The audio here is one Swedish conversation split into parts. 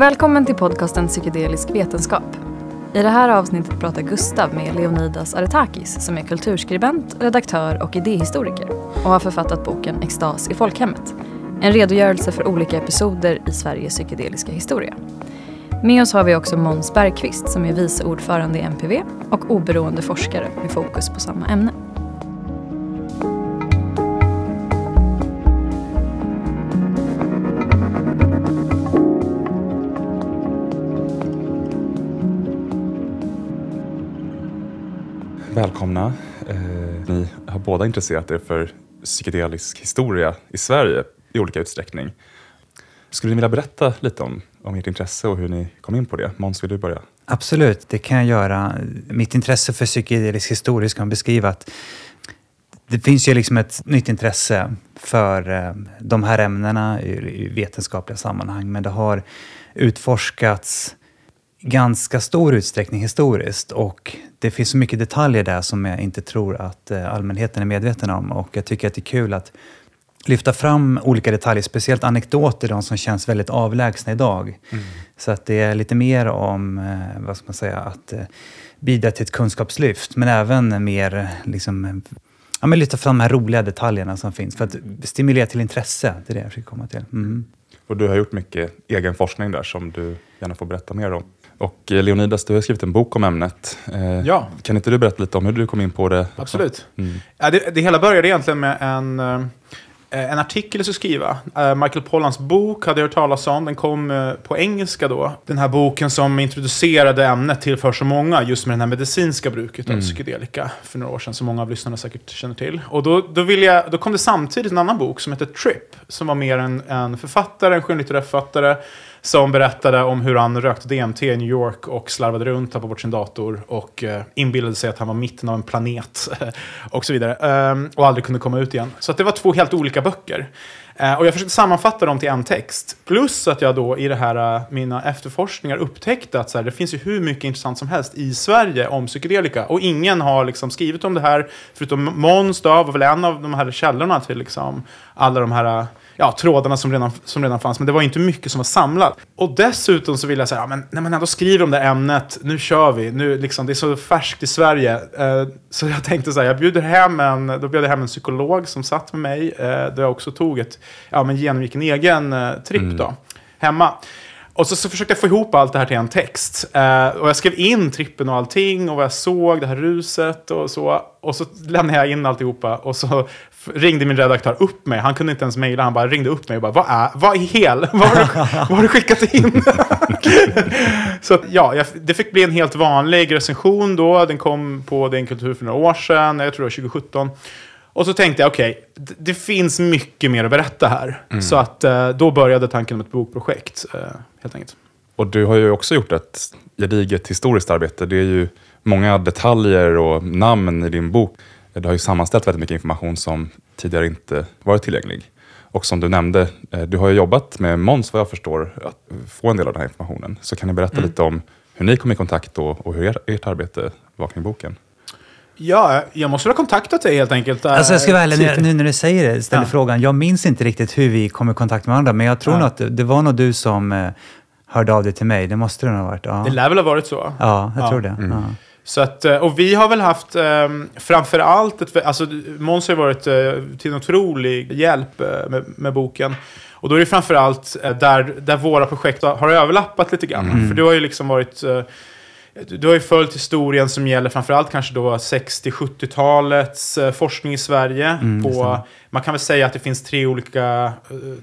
Välkommen till podcasten Psykedelisk vetenskap. I det här avsnittet pratar Gustav med Leonidas Aretakis som är kulturskribent, redaktör och idéhistoriker och har författat boken Extas i folkhemmet. En redogörelse för olika episoder i Sveriges psykedeliska historia. Med oss har vi också Måns Bergqvist som är vice ordförande i MPV och oberoende forskare med fokus på samma ämne. Välkomna. Eh, ni har båda intresserat er för psykedelisk historia i Sverige i olika utsträckning. Skulle ni vilja berätta lite om, om ert intresse och hur ni kom in på det? Måns, vill du börja? Absolut, det kan jag göra. Mitt intresse för psykedelisk historia kan beskriva att det finns ju liksom ett nytt intresse för eh, de här ämnena i vetenskapliga sammanhang, men det har utforskats ganska stor utsträckning historiskt och det finns så mycket detaljer där som jag inte tror att eh, allmänheten är medveten om och jag tycker att det är kul att lyfta fram olika detaljer, speciellt anekdoter, de som känns väldigt avlägsna idag. Mm. Så att det är lite mer om, eh, vad ska man säga, att eh, bidra till ett kunskapslyft, men även mer liksom, ja, men lyfta fram de här roliga detaljerna som finns för att stimulera till intresse. Det är det jag försöker komma till. Mm. Och du har gjort mycket egen forskning där som du gärna får berätta mer om. Och eh, Leonidas, du har skrivit en bok om ämnet. Eh, ja. Kan inte du berätta lite om hur du kom in på det? Också? Absolut. Mm. Ja, det, det hela började egentligen med en, eh, en artikel jag skulle skriva. Eh, Michael Pollans bok hade jag hört talas om. Den kom på engelska då. Den här boken som introducerade ämnet till för så många, just med det här medicinska bruket av mm. psykedelika för några år sedan, som många av lyssnarna säkert känner till. Och då, då, vill jag, då kom det samtidigt en annan bok som hette Trip, som var mer en, en författare, en skönlitterär författare, som berättade om hur han rökte DMT i New York och slarvade runt, tappade bort sin dator och eh, inbillade sig att han var mitten av en planet och så vidare. Ehm, och aldrig kunde komma ut igen. Så det var två helt olika böcker. Eh, och jag försökte sammanfatta dem till en text. Plus att jag då i det här, eh, mina efterforskningar upptäckte att så här, det finns ju hur mycket intressant som helst i Sverige om psykedelika. Och ingen har liksom skrivit om det här, förutom Måns var väl en av de här källorna till liksom alla de här ja, trådarna som redan, som redan fanns, men det var inte mycket som var samlat. Och dessutom så vill jag säga, ja, men när man ändå skriver om det ämnet, nu kör vi, nu liksom, det är så färskt i Sverige. Eh, så jag tänkte så här, jag bjuder hem en, då bjöd jag hem en psykolog som satt med mig, eh, då jag också tog ett, ja men genomgick en egen eh, tripp mm. då, hemma. Och så, så försökte jag få ihop allt det här till en text. Eh, och jag skrev in trippen och allting och vad jag såg, det här ruset och så. Och så lämnade jag in alltihopa och så ringde min redaktör upp mig. Han kunde inte ens mejla. Han bara ringde upp mig och bara, vad är, vad är hel? Vad har du, vad har du skickat in? så ja, jag, det fick bli en helt vanlig recension då. Den kom på DN Kultur för några år sedan. Jag tror det var 2017. Och så tänkte jag, okej, okay, det finns mycket mer att berätta här. Mm. Så att eh, då började tanken om ett bokprojekt, eh, helt enkelt. Och du har ju också gjort ett gediget historiskt arbete. Det är ju många detaljer och namn i din bok det har ju sammanställt väldigt mycket information som tidigare inte varit tillgänglig. Och som du nämnde, eh, du har ju jobbat med Måns vad jag förstår, att få en del av den här informationen. Så kan ni berätta mm. lite om hur ni kom i kontakt då och hur ert arbete var kring boken? Ja, jag måste ha kontaktat dig helt enkelt. Eh, alltså jag ska vara ärlig, nu när du säger det, ställer ja. frågan. Jag minns inte riktigt hur vi kom i kontakt med varandra, men jag tror ja. nog att det var nog du som eh, hörde av dig till mig. Det måste det nog ha varit. Ja. Det lär väl ha varit så. Ja, jag ja. tror det. Mm. Så att, eh, och vi har väl haft um, ehm, framför allt, ett, alltså Måns har ju varit uh, till en otrolig hjälp uh, med, med, boken. Och då är det framför allt uh, där, där våra projekt har överlappat lite grann. Mm. För du har ju liksom varit du har ju följt historien som gäller framförallt kanske då 60-70-talets forskning i Sverige. Mm, på, man kan väl säga att det finns tre olika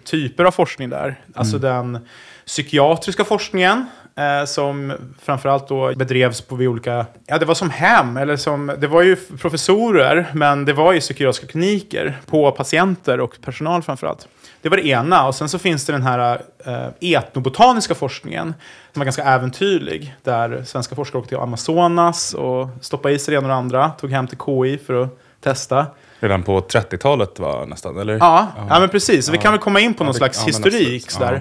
typer av forskning där. Alltså mm. den psykiatriska forskningen, eh, som framförallt då bedrevs på vid olika, ja det var som hem, eller som, det var ju professorer, men det var ju psykiatriska kliniker på patienter och personal framförallt. Det var det ena. Och sen så finns det den här eh, etnobotaniska forskningen som var ganska äventyrlig, där svenska forskare åkte till Amazonas och stoppade i sig det ena och det andra, tog hem till KI för att testa. Redan på 30-talet var nästan, eller? Ja, ja. men precis. Ja. Vi kan väl komma in på någon ja, det, slags historik. Ja,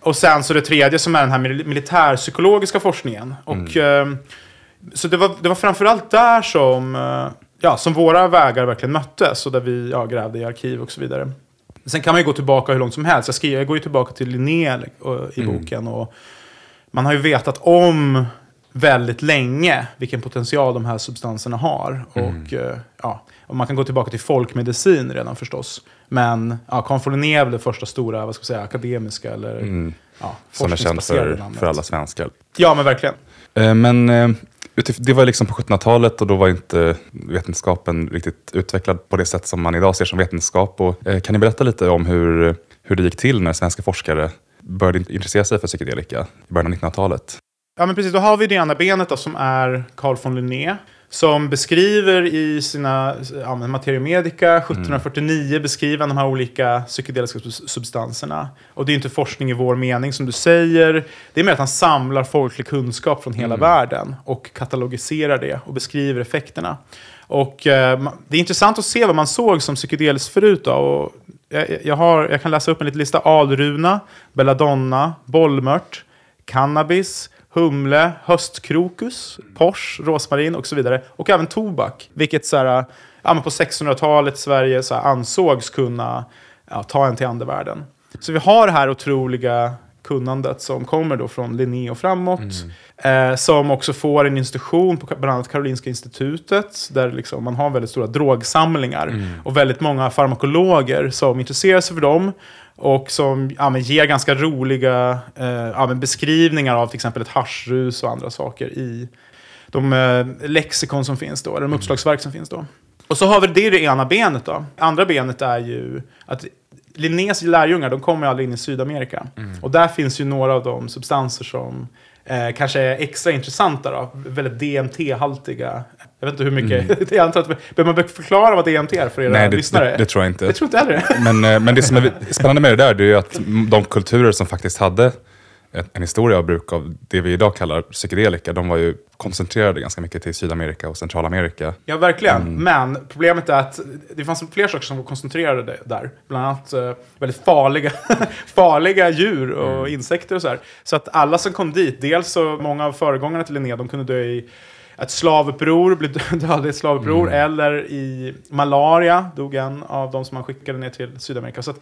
och sen så det tredje som är den här militärpsykologiska forskningen. Och, mm. eh, så det var, det var framförallt där som, eh, ja, som våra vägar verkligen möttes och där vi ja, grävde i arkiv och så vidare. Sen kan man ju gå tillbaka hur långt som helst. Jag, skriver, jag går ju tillbaka till Linné eh, i mm. boken. Och man har ju vetat om väldigt länge vilken potential de här substanserna har. Mm. Och eh, ja, man kan gå tillbaka till folkmedicin redan förstås. Men ja, konfolinier är väl det första stora vad ska säga, akademiska eller mm. ja, Som är känd för, för alla svenskar. Ja, men verkligen. Eh, men eh, det var liksom på 1700-talet och då var inte vetenskapen riktigt utvecklad på det sätt som man idag ser som vetenskap. Och, eh, kan ni berätta lite om hur, hur det gick till när svenska forskare började intressera sig för psykedelika i början av 1900-talet? Ja, men precis. Då har vi det ena benet då, som är Carl von Linné som beskriver i sina ja, Materia Medica 1749 mm. beskriver de här olika psykedeliska substanserna. Och det är inte forskning i vår mening som du säger. Det är mer att han samlar folklig kunskap från hela mm. världen och katalogiserar det och beskriver effekterna. Och eh, Det är intressant att se vad man såg som psykedeliskt förut. Då. Och jag, jag, har, jag kan läsa upp en liten lista. Alruna, belladonna, bollmört, cannabis, humle, höstkrokus, pors, rosmarin och så vidare. Och även tobak, vilket så här, ja, på 1600-talet i Sverige så ansågs kunna ja, ta en till andevärlden. Så vi har det här otroliga kunnandet som kommer då från Linné och framåt. Mm. Eh, som också får en institution på bland annat Karolinska institutet. Där liksom man har väldigt stora drogsamlingar. Mm. Och väldigt många farmakologer som intresserar sig för dem. Och som ja, men, ger ganska roliga eh, ja, men, beskrivningar av till exempel ett haschrus och andra saker i de eh, lexikon som finns då, eller de mm. uppslagsverk som finns då. Och så har vi det är det ena benet då. Andra benet är ju att Linnés lärjungar, de kommer ju aldrig in i Sydamerika. Mm. Och där finns ju några av de substanser som Eh, kanske extra intressanta då, väldigt DMT-haltiga. Jag vet inte hur mycket, mm. jag antar att, behöver man förklara vad DMT är för era Nej, det, lyssnare? Det, det, tror jag inte. Jag tror inte heller Men, eh, men det som är spännande med det där, det är ju att de kulturer som faktiskt hade en historia av bruk av det vi idag kallar psykedelika. De var ju koncentrerade ganska mycket till Sydamerika och Centralamerika. Ja, verkligen. Mm. Men problemet är att det fanns fler saker som var koncentrerade där. Bland annat eh, väldigt farliga, farliga djur och mm. insekter och så här. Så att alla som kom dit, dels så många av föregångarna till Linné, de kunde dö i ett slavuppror, blev dödad i ett slavuppror, mm. eller i malaria dog en av de som man skickade ner till Sydamerika. Så att,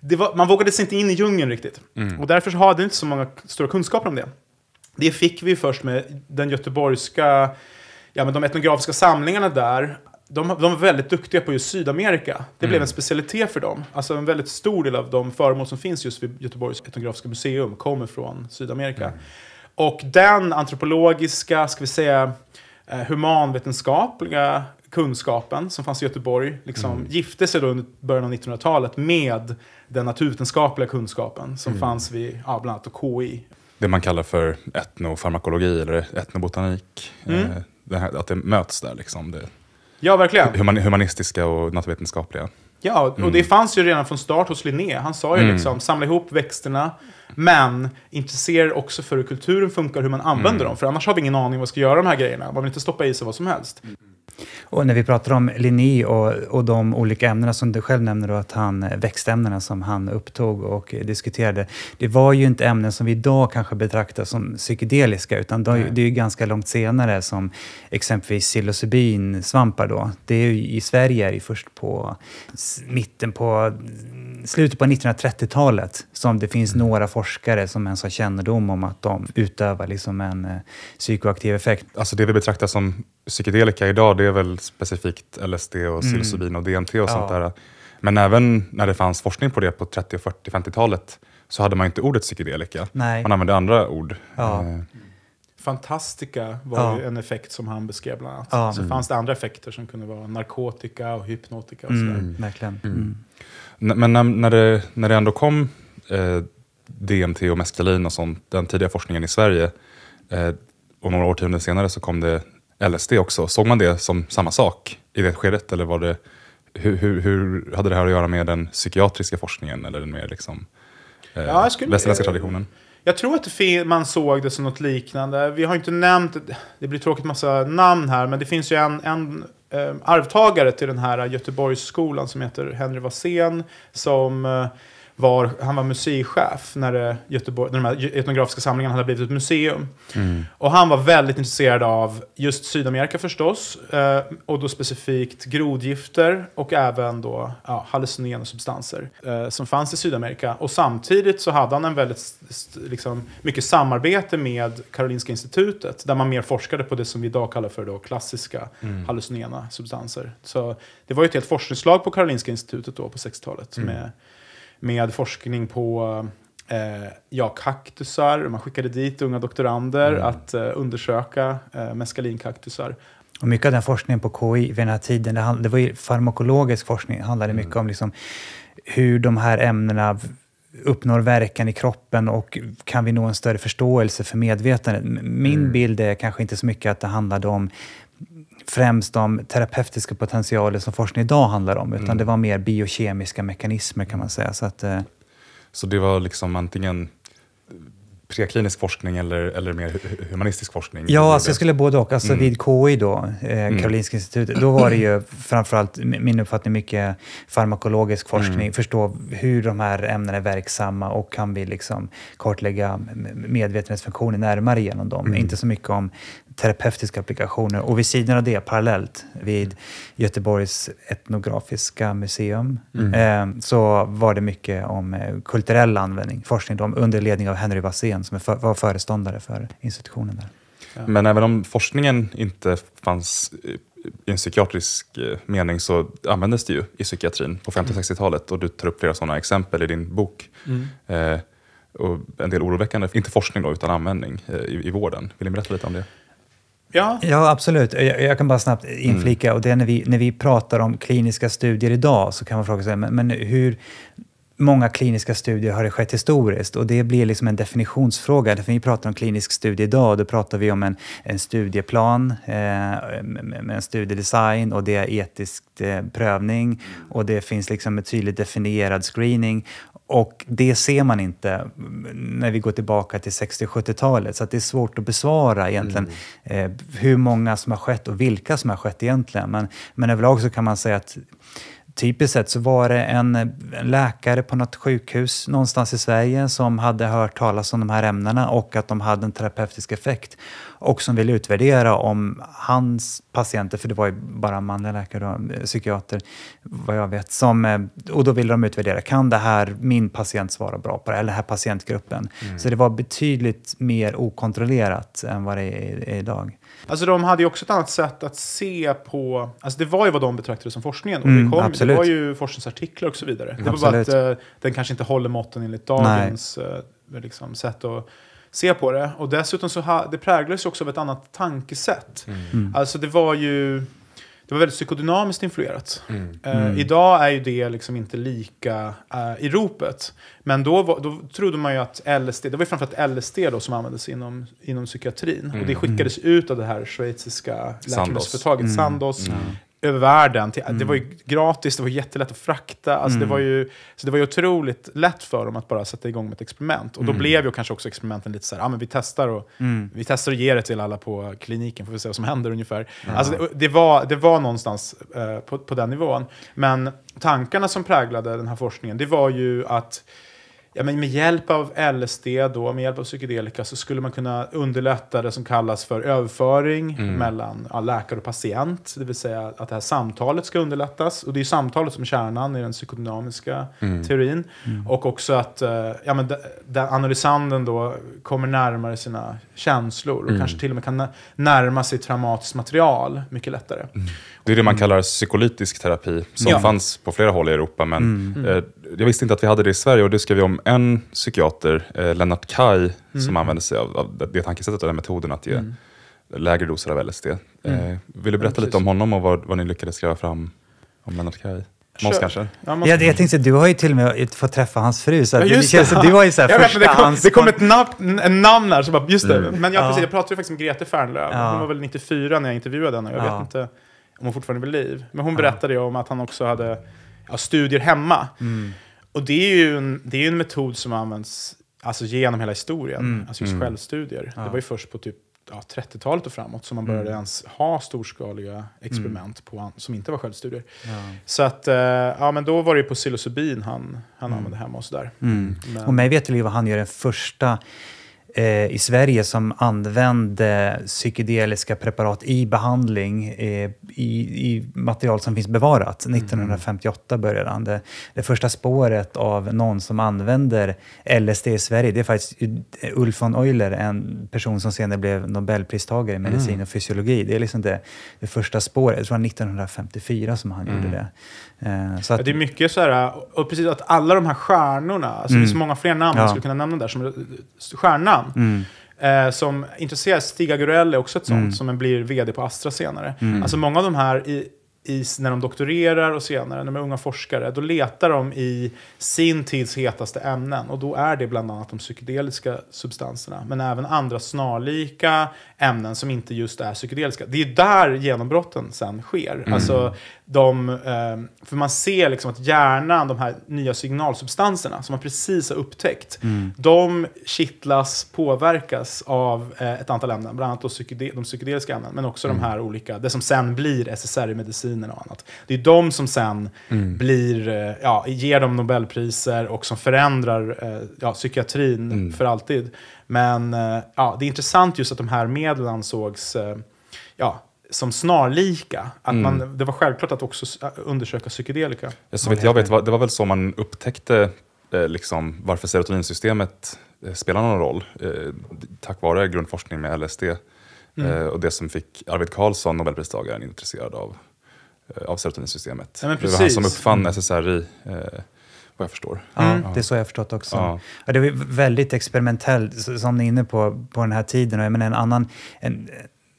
var, man vågade sig inte in i djungeln riktigt. Mm. Och därför hade inte så många stora kunskaper om det. Det fick vi först med den göteborgska, ja men de etnografiska samlingarna där. De, de var väldigt duktiga på just Sydamerika. Det mm. blev en specialitet för dem. Alltså en väldigt stor del av de föremål som finns just vid Göteborgs etnografiska museum kommer från Sydamerika. Mm. Och den antropologiska, ska vi säga, eh, humanvetenskapliga kunskapen som fanns i Göteborg liksom, mm. gifte sig då under början av 1900-talet med den naturvetenskapliga kunskapen som mm. fanns vid ja, bland annat KI. Det man kallar för etnofarmakologi eller etnobotanik. Mm. Eh, det här, att det möts där. Liksom, det, ja, verkligen. Human, humanistiska och naturvetenskapliga. Ja, och mm. det fanns ju redan från start hos Linné. Han sa ju mm. liksom, samla ihop växterna, men intresserar också för hur kulturen funkar, hur man använder mm. dem. För annars har vi ingen aning vad vi ska göra de här grejerna. Man vill inte stoppa i sig vad som helst. Mm. Och när vi pratar om Linné och, och de olika ämnena som du själv nämner, då, att han, eh, växtämnena som han upptog och diskuterade. Det var ju inte ämnen som vi idag kanske betraktar som psykedeliska, utan då, det är ju ganska långt senare som exempelvis psilocybinsvampar. Då. Det är ju, I Sverige är det först på mitten på slutet på 1930-talet som det finns mm. några forskare som ens har kännedom om att de utövar liksom en eh, psykoaktiv effekt. Alltså det vi betraktar som psykedelika idag, det är väl specifikt LSD och mm. psilocybin mm. och DMT och ja. sånt där. Men även när det fanns forskning på det på 30-, 40-, 50-talet så hade man inte ordet psykedelika. Nej. Man använde andra ord. Ja. Eh, Fantastica var ja. en effekt som han beskrev bland annat. Ja. Så mm. fanns det andra effekter som kunde vara narkotika och hypnotika och Mm, verkligen. Mm. mm. Men när, när, det, när det ändå kom eh, DMT och meskalin och sånt, den tidiga forskningen i Sverige, eh, och några årtionden senare så kom det LSD också. Såg man det som samma sak i det skedet? Eller var det, hur, hur, hur hade det här att göra med den psykiatriska forskningen eller den mer liksom, eh, ja, skulle, västerländska traditionen? Jag tror att man såg det som något liknande. Vi har inte nämnt, det blir tråkigt massa namn här, men det finns ju en, en Ehm, arvtagare till den här Göteborgsskolan som heter Henry Wassén Som eh, var, han var museichef när, det, eh, Göteborg, när de här etnografiska samlingarna hade blivit ett museum. Mm. Och han var väldigt intresserad av just Sydamerika förstås, eh, och då specifikt grodgifter och även då ja, hallucinogena substanser eh, som fanns i Sydamerika. Och samtidigt så hade han en väldigt liksom, mycket samarbete med Karolinska institutet, där man mer forskade på det som vi idag kallar för då klassiska mm. hallucinogena substanser. Så det var ju ett helt forskningslag på Karolinska institutet då på 60-talet. Mm med forskning på eh, ja, kaktusar. Man skickade dit unga doktorander mm. att eh, undersöka eh, mescalinkaktusar. Och mycket av den forskningen på KI vid den här tiden, det, hand, det var ju farmakologisk forskning, handlade mm. mycket om liksom hur de här ämnena uppnår verkan i kroppen och kan vi nå en större förståelse för medvetandet? Min mm. bild är kanske inte så mycket att det handlade om främst de terapeutiska potentialer som forskning idag handlar om, utan mm. det var mer biokemiska mekanismer kan man säga. Så, att, eh... så det var liksom antingen preklinisk forskning eller, eller mer humanistisk forskning? Ja, alltså jag skulle både och. Alltså mm. Vid KI då, eh, mm. Karolinska institutet, då var det ju framförallt, min uppfattning, mycket farmakologisk forskning. Mm. Förstå hur de här ämnena är verksamma och kan vi liksom kartlägga medvetenhetsfunktionen närmare genom dem. Mm. Inte så mycket om terapeutiska applikationer. Och vid sidan av det, parallellt, vid Göteborgs etnografiska museum, mm. Eh, så var det mycket om eh, kulturell användning, forskning under ledning av Henry Wassén, som var föreståndare för institutionen där. Men även om forskningen inte fanns eh, i en psykiatrisk mening så användes det ju i psykiatrin på 50 60-talet mm. och du tar upp flera sådana exempel i din bok. Mm. Eh, och en del oroväckande, inte forskning då, utan användning eh, i, i vården. Vill ni berätta lite om det? Ja. ja, absolut. Jag, jag, kan bara snabbt inflika, mm. och det är när vi, när vi pratar om kliniska studier idag, så kan man fråga sig, men, men hur, många kliniska studier har det skett historiskt och det blir liksom en definitionsfråga. För vi pratar om klinisk studie idag och då pratar vi om en, en studieplan eh, med en studiedesign och det är etisk eh, prövning och det finns liksom en tydligt definierad screening. Och det ser man inte mm, när vi går tillbaka till 60-70-talet, så det är svårt att besvara egentligen mm. eh, hur många som har skett och vilka som har skett egentligen. Men, men överlag så kan man säga att typiskt sett så var det en läkare på något sjukhus någonstans i Sverige som hade hört talas om de här ämnena och att de hade en terapeutisk effekt och som ville utvärdera om hans patienter, för det var ju bara manliga läkare och eh, psykiater vad jag vet, som, eh, och då ville de utvärdera, kan det här min patient svara bra på det, eller den här patientgruppen? Mm. Så det var betydligt mer okontrollerat än vad det är idag. Alltså de hade ju också ett annat sätt att se på, alltså det var ju vad de betraktade som forskningen. Och mm, det, kom, absolut. det var ju forskningsartiklar och så vidare. Mm, det var bara att eh, den kanske inte håller måtten enligt dagens eh, liksom, sätt att se på det. Och dessutom så ha, det präglades också av ett annat tankesätt. Mm. Alltså det var ju det var väldigt psykodynamiskt influerat. Mm. Eh, mm. Uh, idag är ju det liksom inte lika uh, i ropet. Men då, då trodde man ju att LSD, det var ju framförallt LSD då som användes inom, inom psykiatrin. Mm. Och det mm. skickades mm. ut av det här schweiziska läkemedelsföretaget mm. Sandoz. Sandoz över världen. Till, mm. Det var ju mm. gratis, det var jättelätt att frakta. Alltså mm. det var ju, så det var ju otroligt lätt för dem att bara sätta igång med ett experiment. Och då mm. blev ju kanske också experimenten lite så här, ah, men vi testar och, mm. vi testar och ger det till alla på kliniken, får vi se vad som händer ungefär. Ja. Alltså det, det, var, det var någonstans eh, på, på den nivån. Men tankarna som präglade den här forskningen, det var ju att ja, men med hjälp av LSD, då, med hjälp av psykedelika, så skulle man kunna underlätta det som kallas för överföring mm. mellan ja, läkare och patient. Det vill säga att det här samtalet ska underlättas. Och det är samtalet som är kärnan i den psykodynamiska mm. teorin. Mm. Och också att eh, ja, men där analysanden då kommer närmare sina känslor och mm. kanske till och med kan närma sig traumatiskt material mycket lättare. Mm. Det är det man mm. kallar psykolytisk terapi, som ja. fanns på flera håll i Europa. Men mm. eh, jag visste inte att vi hade det i Sverige och det skrev vi om en psykiater, eh, Lennart Kaj, mm. som använde sig av, av det tankesättet och den metoden att ge mm. lägre doser av LSD. Eh, mm. vill du berätta ja, lite om honom och vad, vad ni lyckades skriva fram om Lennart Kaj? Måns kanske? Ja, måste... jag tänkte du har ju till och med fått träffa hans fru, så ja, det du var ju så här första vet, det, kom, hans... det kom ett namn, en namn här, så bara, just det. Mm. Men jag, ja. precis, jag pratade ju faktiskt med Grete Fernlöf, ja. hon var väl 94 när jag intervjuade henne, jag vet inte om hon fortfarande är vid liv. Men hon berättade ju om att han också hade ja, studier hemma. Mm. Och det är ju en, det är en metod som används alltså, genom hela historien, mm. alltså just mm. självstudier. Ja. Det var ju först på typ ja, 30-talet och framåt som man började mm. ens ha storskaliga experiment på, som inte var självstudier. Så att, eh, ja, men då var det ju på psilocybin han, han mm. använde hemma och sådär. Mm. Men, och mig ju vad han gör den första eh, i Sverige som använde psykedeliska preparat i behandling eh, i, i, material som finns bevarat. 1958 mm. började han. Det, det, första spåret av någon som använder LSD i Sverige, det är faktiskt Ulf von Euler, en person som senare blev Nobelpristagare i medicin mm. och fysiologi. Det är liksom det, det första spåret, jag tror det var 1954 som han mm. gjorde det. Eh, så att, ja, det är mycket så här, och precis att alla de här stjärnorna, alltså det är så mm. många fler namn ja. man skulle kunna nämna där, som eh, stjärnnamn. Mm. Eh, som intresserar Stig Agurell är också ett sånt, mm. som blir vd på Astra senare. Mm. Alltså många av de här, i, i, när de doktorerar och senare, när de är unga forskare, då letar de i sin tids hetaste ämnen. Och då är det bland annat de psykedeliska substanserna, men även andra snarlika ämnen som inte just är psykedeliska. Det är där genombrotten sen sker. Mm. Alltså, de, ehm, för man ser liksom att hjärnan, de här nya signalsubstanserna som man precis har upptäckt, mm. de kittlas, påverkas av eh, ett antal ämnen, bland annat de psykedeliska ämnen, men också mm. de här olika, det som sen blir SSRI-mediciner och annat. Det är de som sen mm. blir, eh, ja, ger dem Nobelpriser och som förändrar eh, ja, psykiatrin mm. för alltid. Men ja, det är intressant just att de här medlen ansågs ja, som snarlika. Att mm. man, det var självklart att också äh, undersöka psykedelika. Så vet jag vet, det var väl så man upptäckte eh, liksom, varför serotoninsystemet eh, spelar någon roll. Eh, tack vare grundforskning med LSD eh, mm. eh, och det som fick Arvid Carlsson, Nobelpristagaren, intresserad av, eh, av serotoninsystemet. Ja, det var han som uppfann mm. SSRI vad jag förstår. Mm. Ja, det är så jag har förstått också. Ja. ja det var väldigt experimentellt, som ni är inne på, på den här tiden. Och jag menar, en annan, en,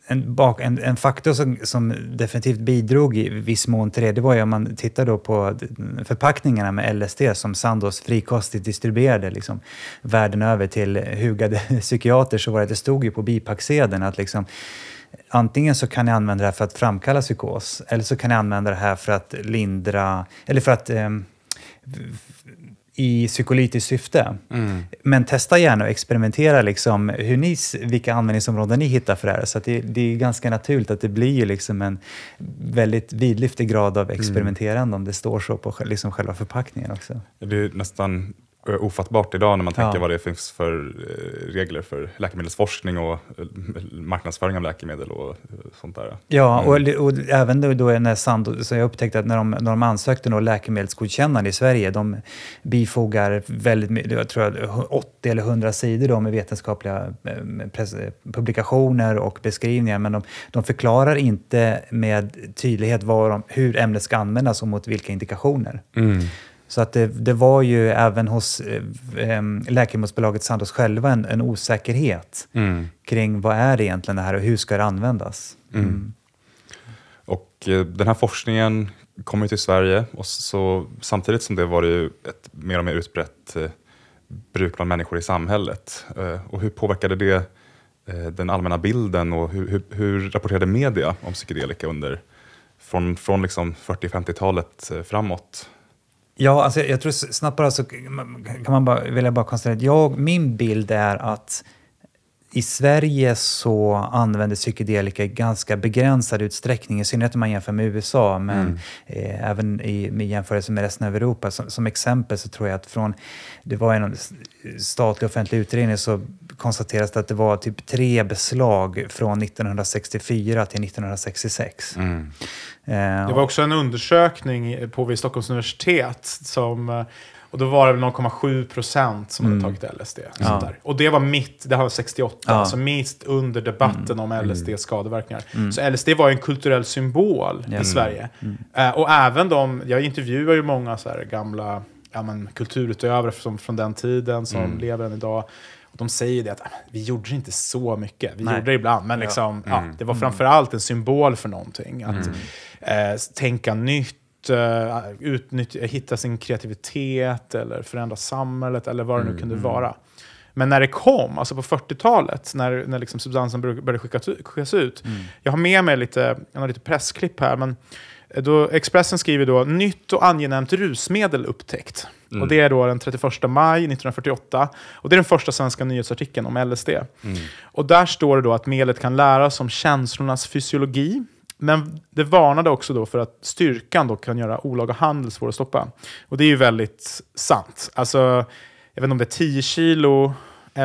en, bak, en, en faktor som, som, definitivt bidrog i viss mån till det, det var ju om man tittar då på förpackningarna med LSD som Sandoz frikostigt distribuerade liksom, världen över till hugade psykiater, så var det, det stod ju på bipacksedeln att liksom, antingen så kan ni använda det här för att framkalla psykos, eller så kan ni använda det här för att lindra, eller för att eh, i psykolytiskt syfte. Mm. Men testa gärna och experimentera liksom hur ni, vilka användningsområden ni hittar för det här. Så det, det, är ganska naturligt att det blir liksom en väldigt vidlyftig grad av experimenterande mm. om det står så på liksom själva förpackningen också. Det är nästan Eh, ofattbart idag när man tänker ja. vad det finns för eh, regler för läkemedelsforskning och eh, marknadsföring av läkemedel och sånt där. Ja, mm. och, och, även då, då när Sando, så jag upptäckte att när de, när de ansökte om läkemedelsgodkännande i Sverige, de bifogar väldigt jag tror 80 eller 100 sidor då med vetenskapliga press, publikationer och beskrivningar, men de, de förklarar inte med tydlighet vad de, hur ämnet ska användas och mot vilka indikationer. Mm. Så att det, det var ju även hos eh, eh, läkemedelsbolaget Sandoz själva en, en osäkerhet mm. kring vad är det egentligen det här och hur ska det användas? Mm. mm. Och eh, den här forskningen kom ju till Sverige och så, samtidigt som det var det ju ett mer och mer utbrett eh, bruk bland människor i samhället. Eh, och hur påverkade det eh, den allmänna bilden och hur, hur, hur, rapporterade media om psykedelika under, från, från liksom 40-50-talet eh, framåt? Ja, alltså jag tror snabbt bara så kan man bara, vill jag bara konstatera att jag, min bild är att i Sverige så använder psykedelika i ganska begränsad utsträckning, i synnerhet om man jämför med USA, men mm. eh, även i med jämförelse med resten av Europa. Som, som, exempel så tror jag att från, det var en statlig offentlig utredning, så konstateras det att det var typ tre beslag från 1964 till 1966. Mm. Eh, det var också en undersökning på vid Stockholms universitet som och då var det väl 0,7 procent som mm. hade tagit LSD. Ja. Sånt där. Och det var mitt, det här var 68, ja. alltså minst under debatten mm. om LSDs mm. skadeverkningar. Mm. Så LSD var ju en kulturell symbol i Sverige. Uh, och även de, jag intervjuar ju många så gamla ja, men, kulturutövare som, från den tiden som lever än idag. De säger det att ah, vi gjorde inte så mycket. Vi Nej. gjorde det ibland, men liksom, ja. ja det var framförallt en symbol för någonting. Att eh, tänka nytt nytt, eh, utnyttja, hitta sin kreativitet eller förändra samhället eller vad det nu mm. kunde mm. vara. Men när det kom, alltså på 40-talet, när, när liksom substansen började skickas, ut. Mm. Jag har med mig lite, jag har lite pressklipp här. Men eh, då Expressen skriver då nytt och angenämt rusmedel upptäckt. Mm. Och Det är då den 31 maj 1948. Och Det är den första svenska nyhetsartikeln om LSD. Mm. Och Där står det då att medlet kan lära oss om känslornas fysiologi, men det varnade också då för att styrkan då kan göra olaga handel svår att stoppa. Och det är ju väldigt sant. Alltså, jag vet inte om det är 10 kilo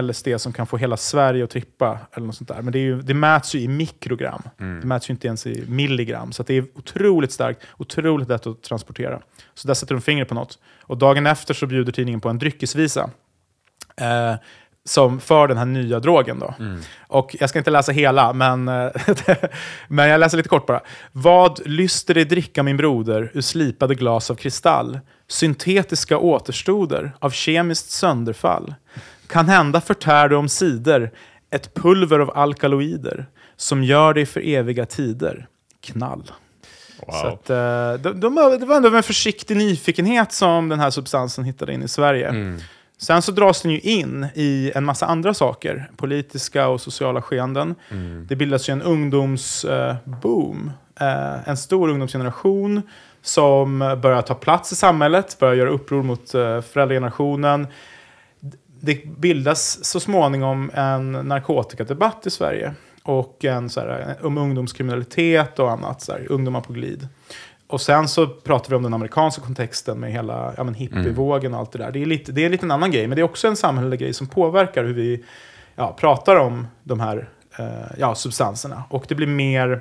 LSD som kan få hela Sverige att trippa, eller något sånt där. men det, är ju, det mäts ju i mikrogram. Mm. Det mäts ju inte ens i milligram. Så det är otroligt starkt, otroligt lätt att transportera. Så där sätter de fingret på något. Och dagen efter så bjuder tidningen på en dryckesvisa. Eh, som för den här nya drogen. Då. Mm. Och jag ska inte läsa hela, men, eh, men jag läser lite kort bara. Vad lyster det dricka min broder ur slipade glas av kristall, syntetiska återstoder av kemiskt sönderfall. Kan hända förtär du omsider ett pulver av alkaloider som gör dig för eviga tider knall. Wow. Så att, eh, de, de, det var ändå en försiktig nyfikenhet som den här substansen hittade in i Sverige. Mm. Sen så dras den ju in i en massa andra saker, politiska och sociala skeenden. Mm. Det bildas ju en ungdomsboom, eh, en stor ungdomsgeneration som börjar ta plats i samhället, börjar göra uppror mot eh, föräldragenerationen. Det bildas så småningom en narkotikadebatt i Sverige och en, så här, eh, om ungdomskriminalitet och annat, så här, ungdomar på glid och sen så pratar vi om den amerikanska kontexten med hela ja, men mm. hippievågen och allt det där. Det är, lite, det är lite en annan grej, men det är också en samhällelig grej som påverkar hur vi ja, pratar om de här eh, ja, substanserna. Och det blir mer,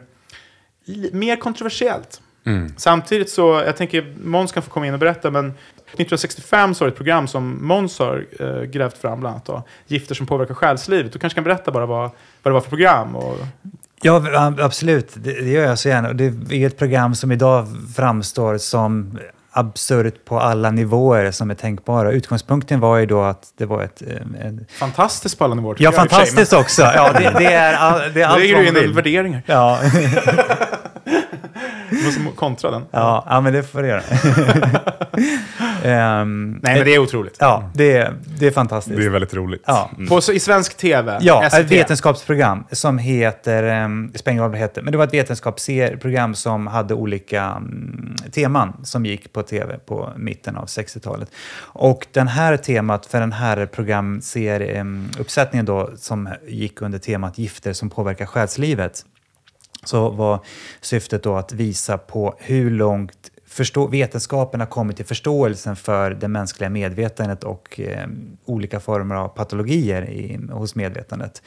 mer kontroversiellt. Mm. Samtidigt så, jag tänker Måns kan få komma in och berätta, men 1965 så var det ett program som Måns har eh, grävt fram, bland annat då, Gifter som påverkar själslivet. Du kanske kan berätta bara vad, vad det var för program? Och... Ja, absolut. Det, det gör jag så gärna. Det är ett program som idag framstår som absurt på alla nivåer som är tänkbara. Utgångspunkten var ju då att det var ett... Eh, en... Fantastiskt på alla nivåer. Ja, fantastiskt sig, men... också. Ja, det, det är det är allt Nu lägger du in värderingar. Ja. du måste kontra den. Ja, ja, men det får jag göra. um, Nej, men det är otroligt. Ja, det är, det är fantastiskt. Det är väldigt roligt. Ja. Mm. På, I svensk tv? Ja, SVT. ett vetenskapsprogram som heter, um, Spängholm hette, men det var ett vetenskapsprogram som hade olika um, teman som gick på tv på mitten av 60-talet. Och den här temat för den här programserieuppsättningen ehm, um, då, som gick under temat gifter som påverkar själslivet så var syftet då att visa på hur långt förstå vetenskapen har kommit i förståelsen för det mänskliga medvetandet och eh, olika former av patologier i, hos medvetandet.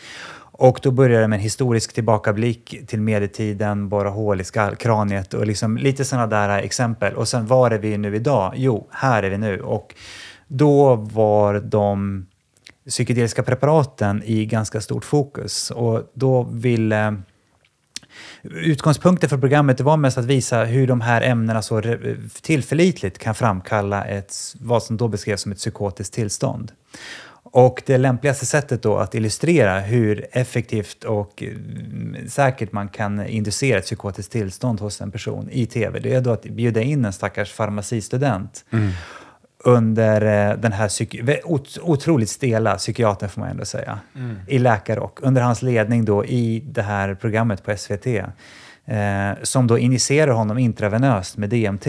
Och då började det med en historisk tillbakablick till medeltiden, borra hål i skall, kraniet och liksom lite sådana där exempel. Och sen, var är vi nu idag? Jo, här är vi nu. Och då var de psykedeliska preparaten i ganska stort fokus och då ville Utgångspunkten för programmet var mest att visa hur de här ämnena så tillförlitligt kan framkalla ett, vad som då beskrevs som ett psykotiskt tillstånd. Och det lämpligaste sättet då att illustrera hur effektivt och mm, säkert man kan inducera ett psykotiskt tillstånd hos en person i TV, det är då att bjuda in en stackars farmacistudent mm under eh, den här otroligt stela psykiatern, får man ändå säga, mm. i läkarrock, under hans ledning då i det här programmet på SVT, eh, som då injicerar honom intravenöst med DMT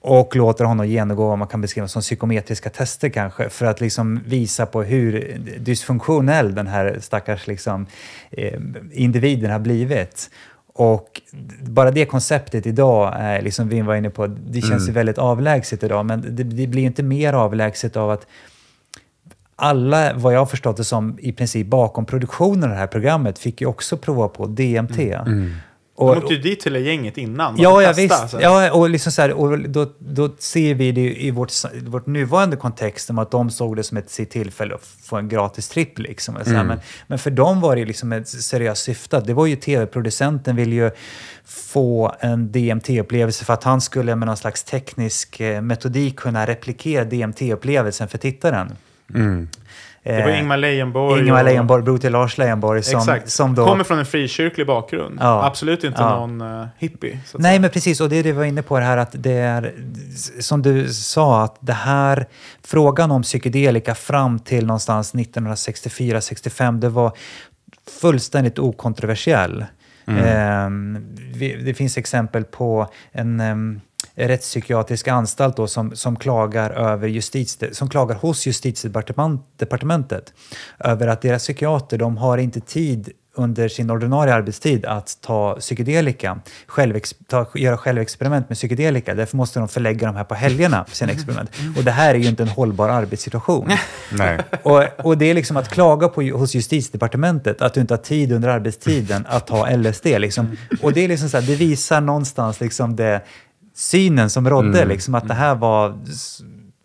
och låter honom genomgå vad man kan beskriva som psykometriska tester kanske, för att liksom visa på hur dysfunktionell den här stackars liksom, eh, individen har blivit. Och bara det konceptet idag, är, eh, liksom vi var inne på, det känns mm. väldigt avlägset idag, men det, det blir inte mer avlägset av att alla, vad jag har förstått det som, i princip bakom produktionen av det här programmet fick ju också prova på DMT. Mm. mm. Och, de åkte ju dit hela gänget innan. Ja, ja visst. Ja, och, liksom så här, och då, då ser vi det i vårt, vårt nuvarande kontext att de såg det som ett sitt tillfälle att få en gratis tripp. Liksom. Mm. men, men för dem var det liksom ett seriöst syfte. Det var ju tv-producenten ville ju få en DMT-upplevelse för att han skulle med någon slags teknisk eh, metodik kunna replikera DMT-upplevelsen för tittaren. Mm. Det var eh, Ingmar Leijonborg. Ingmar Leijonborg, och... bror till Lars Leijonborg. Som, Exakt. som då... kommer från en frikyrklig bakgrund. Ja. Absolut inte ja. någon uh, hippie. Nej, säga. men precis. Och det är det vi var inne på det här att det är, som du sa, att det här, frågan om psykedelika fram till någonstans 1964-65, det var fullständigt okontroversiell. Mm. Eh, det finns exempel på en ehm, rättspsykiatrisk anstalt då som, som, klagar över justitie, som klagar hos justitiedepartementet över att deras psykiater de har inte tid under sin ordinarie arbetstid att ta psykedelika, själv, ta, göra självexperiment med psykedelika. Därför måste de förlägga de här på helgerna, sina mm. experiment. Och det här är ju inte en hållbar arbetssituation. Nej. Och, och det är liksom att klaga på, hos justitiedepartementet att du inte har tid under arbetstiden att ta LSD. Liksom. Och det, är liksom så här, det visar någonstans liksom det synen som rådde, mm. liksom, att det här mm. var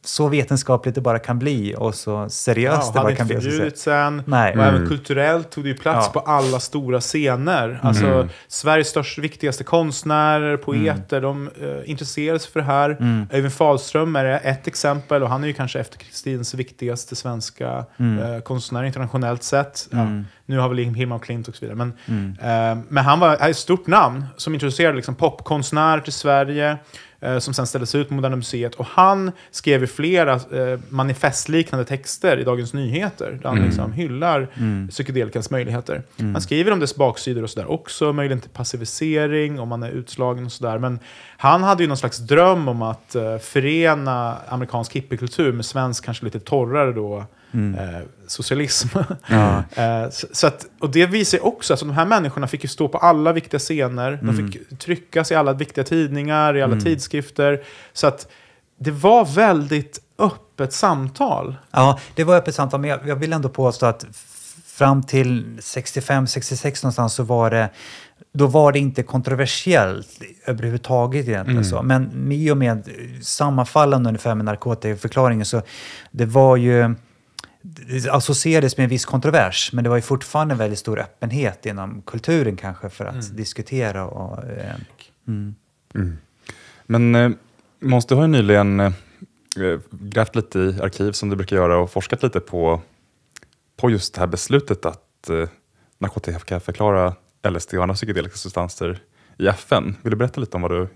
så vetenskapligt det bara kan bli och så seriöst ja, det bara kan bli. Han hade inte förbjudits Nej. Och mm. även kulturellt tog det ju plats ja. på alla stora scener. Alltså, mm. Sveriges största, viktigaste konstnärer, poeter, mm. de uh, eh, intresserade sig för det här. Mm. Öyvind Fahlström är ett exempel och han är ju kanske Kristins viktigaste svenska uh, konstnär internationellt sett. Ja. Mm. Nu har vi liksom Hilma och Klint och så vidare. Men, uh, men han var ett stort namn som introducerade liksom, popkonstnärer till Sverige. Eh, som sen ställdes ut på Moderna Museet. Och han skrev ju flera eh, manifestliknande texter i Dagens Nyheter, där han mm. liksom hyllar mm. psykedelikans möjligheter. Mm. Han skriver om dess baksidor och sådär också, möjligen till passivisering, om man är utslagen och sådär. Men han hade ju någon slags dröm om att eh, förena amerikansk hippiekultur med svensk, kanske lite torrare då, Mm. Eh, socialism. Ja. eh, så, så att, och det visar också, alltså, de här människorna fick ju stå på alla viktiga scener. Mm. De fick tryckas i alla viktiga tidningar, i alla mm. tidskrifter. Så att det var väldigt öppet samtal. Ja, det var öppet samtal, men jag, jag vill ändå påstå att fram till 65-66 någonstans så var det då var det inte kontroversiellt överhuvudtaget egentligen. Mm. Så. Men i och med sammanfallande ungefär med narkotikaförklaringen så det var ju det associerades med en viss kontrovers, men det var ju fortfarande en väldigt stor öppenhet inom kulturen kanske för att mm. diskutera. Och, eh, mm. Mm. Men eh, Måns, du har ju nyligen eh, grävt lite i arkiv som du brukar göra och forskat lite på, på just det här beslutet att eh, narkotikaförklara LSD och andra psykedeliska substanser i FN. Vill du berätta lite om vad du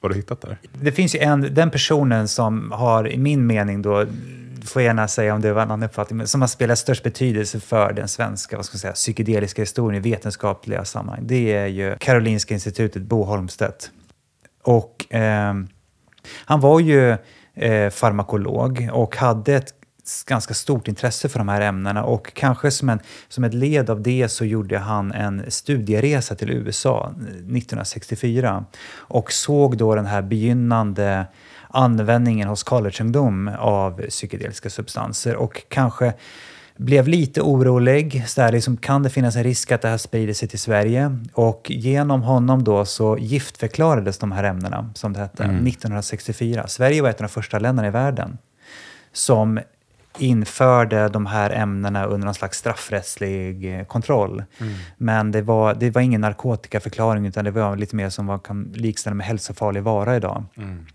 vad har du hittat där? Det finns ju en, den personen som har, i min mening då, får gärna säga om det var en annan uppfattning, men som har spelat störst betydelse för den svenska vad ska man säga, psykedeliska historien i vetenskapliga sammanhang, det är ju Karolinska institutet, Bo Holmstedt. Och eh, han var ju eh, farmakolog och hade ett ganska stort intresse för de här ämnena och kanske som, en, som ett led av det så gjorde han en studieresa till USA 1964 eh, och såg då den här begynnande användningen hos collegeungdom av psykedeliska substanser och kanske blev lite orolig. Så där, liksom, kan det finnas en risk att det här sprider sig till Sverige? Och genom honom då så giftförklarades de här ämnena, som det hette, mm. 1964. Sverige var ett av de första länderna i världen som införde de här ämnena under någon slags straffrättslig eh, kontroll. Mm. Men det var, det var ingen narkotikaförklaring, utan det var lite mer som man kan likställa med hälsofarlig vara idag. Mm.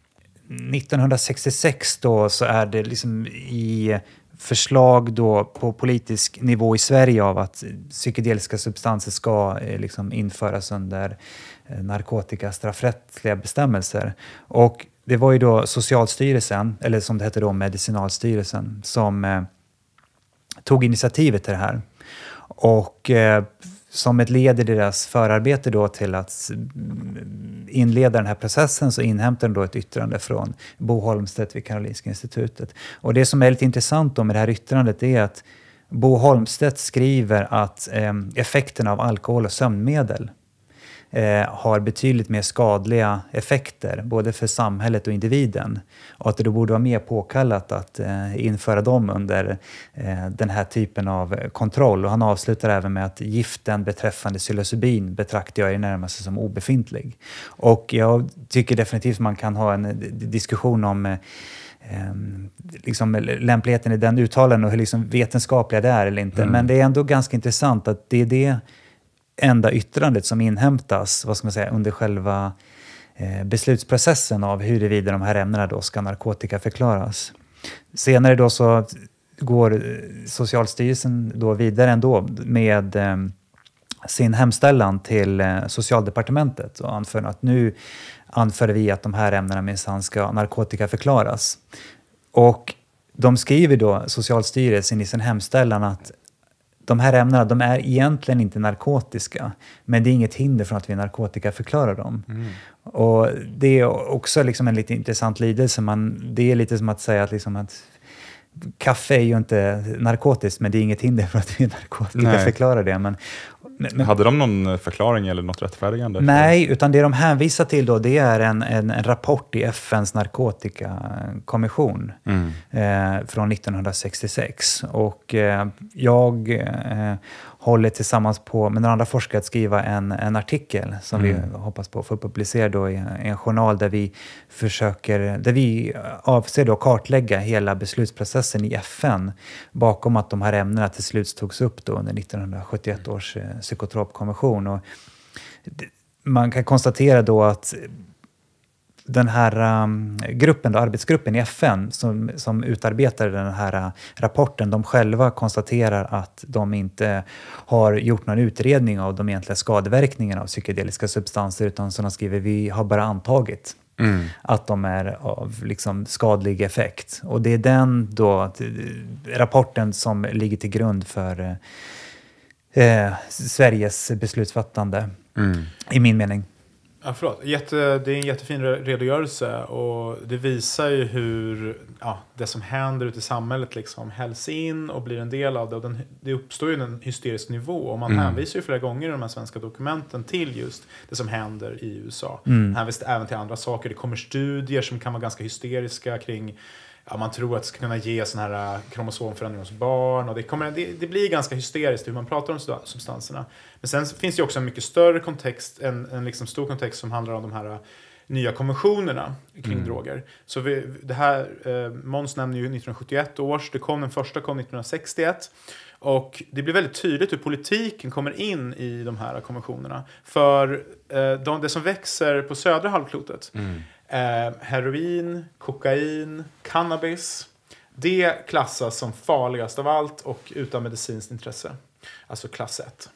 1966 då så är det liksom i förslag då på politisk nivå i Sverige av att psykedeliska substanser ska eh, liksom införas under eh, narkotikastraffrättsliga bestämmelser. Och det var ju då Socialstyrelsen, eller som det hette då, Medicinalstyrelsen, som eh, tog initiativet till det här. Och eh, som ett led i deras förarbete då till att inleda den här processen så inhämtade de då ett yttrande från Bo Holmstedt vid Karolinska institutet. Och det som är lite intressant då med det här yttrandet är att Bo Holmstedt skriver att eh, effekten av alkohol och sömnmedel Eh, har betydligt mer skadliga effekter, både för samhället och individen. Och att det då borde vara mer påkallat att eh, införa dem under eh, den här typen av kontroll. Och han avslutar även med att giften beträffande psilocybin betraktar jag i det närmaste som obefintlig. Och jag tycker definitivt man kan ha en diskussion om eh, liksom, lämpligheten i den uttalanden och hur liksom vetenskapliga det är eller inte. Mm. Men det är ändå ganska intressant att det är det enda yttrandet som inhämtas vad ska man säga, under själva eh, beslutsprocessen av huruvida de här ämnena då ska narkotikaförklaras. Senare då så går eh, Socialstyrelsen då vidare ändå med eh, sin hemställan till Socialdepartementet och anför att nu anför vi att de här ämnena minsann ska narkotikaförklaras. Och de skriver då, Socialstyrelsen, i sin hemställan att de här ämnena de är egentligen inte narkotiska, men det är inget hinder från att vi narkotikaförklarar dem. Mm. Och Det är också liksom en lite intressant lidelse. Man, det är lite som att säga att, liksom att kaffe är ju inte narkotiskt, men det är inget hinder för att vi narkotikaförklarar det. Men men, Hade de någon eh, förklaring eller något rättfärdigande? Nej, utan det de hänvisar till då, det är en, en, en rapport i FNs narkotikakommission mm. eh, från 1966. Och eh, jag eh, håller tillsammans på, med några andra forskare att skriva en, en artikel som mm. vi hoppas på att få publicerad i, en, en journal där vi försöker, där vi avser att kartlägga hela beslutsprocessen i FN bakom att de här ämnena till slut togs upp då under 1971 mm. års psykotropkonvention. Och det, man kan konstatera då att den här um, gruppen, då, arbetsgruppen i FN som, som utarbetar den här uh, rapporten, de själva konstaterar att de inte har gjort någon utredning av de egentliga skadeverkningarna av psykedeliska substanser, utan som de skriver, vi har bara antagit Mm. att de är av liksom skadlig effekt. Och det är den då, rapporten som ligger till grund för eh, Sveriges beslutsfattande, mm. i min mening. Ja, förlåt. Jätte, det är en jättefin redogörelse och det visar ju hur ja, det som händer ute i samhället liksom hälls in och blir en del av det. Och den, det uppstår ju en hysterisk nivå och man mm. hänvisar ju flera gånger i de här svenska dokumenten till just det som händer i USA. Mm. Hänvisar även till andra saker. Det kommer studier som kan vara ganska hysteriska kring ja, man tror att det ska kunna ge såna här äh, kromosomförändringar hos barn. Och det, kommer, det, det, blir ganska hysteriskt hur man pratar om substanserna. Men sen finns det också en mycket större kontext, en, en liksom stor kontext som handlar om de här äh, nya konventionerna kring mm. droger. Så vi, det här, eh, Måns nämner ju 1971 års, det kom, den första kom 1961. Och det blir väldigt tydligt hur politiken kommer in i de här konventionerna. För eh, de, det som växer på södra halvklotet mm Eh, heroin, kokain, cannabis. Det klassas som farligast av allt och utan medicinskt intresse. Alltså klass 1.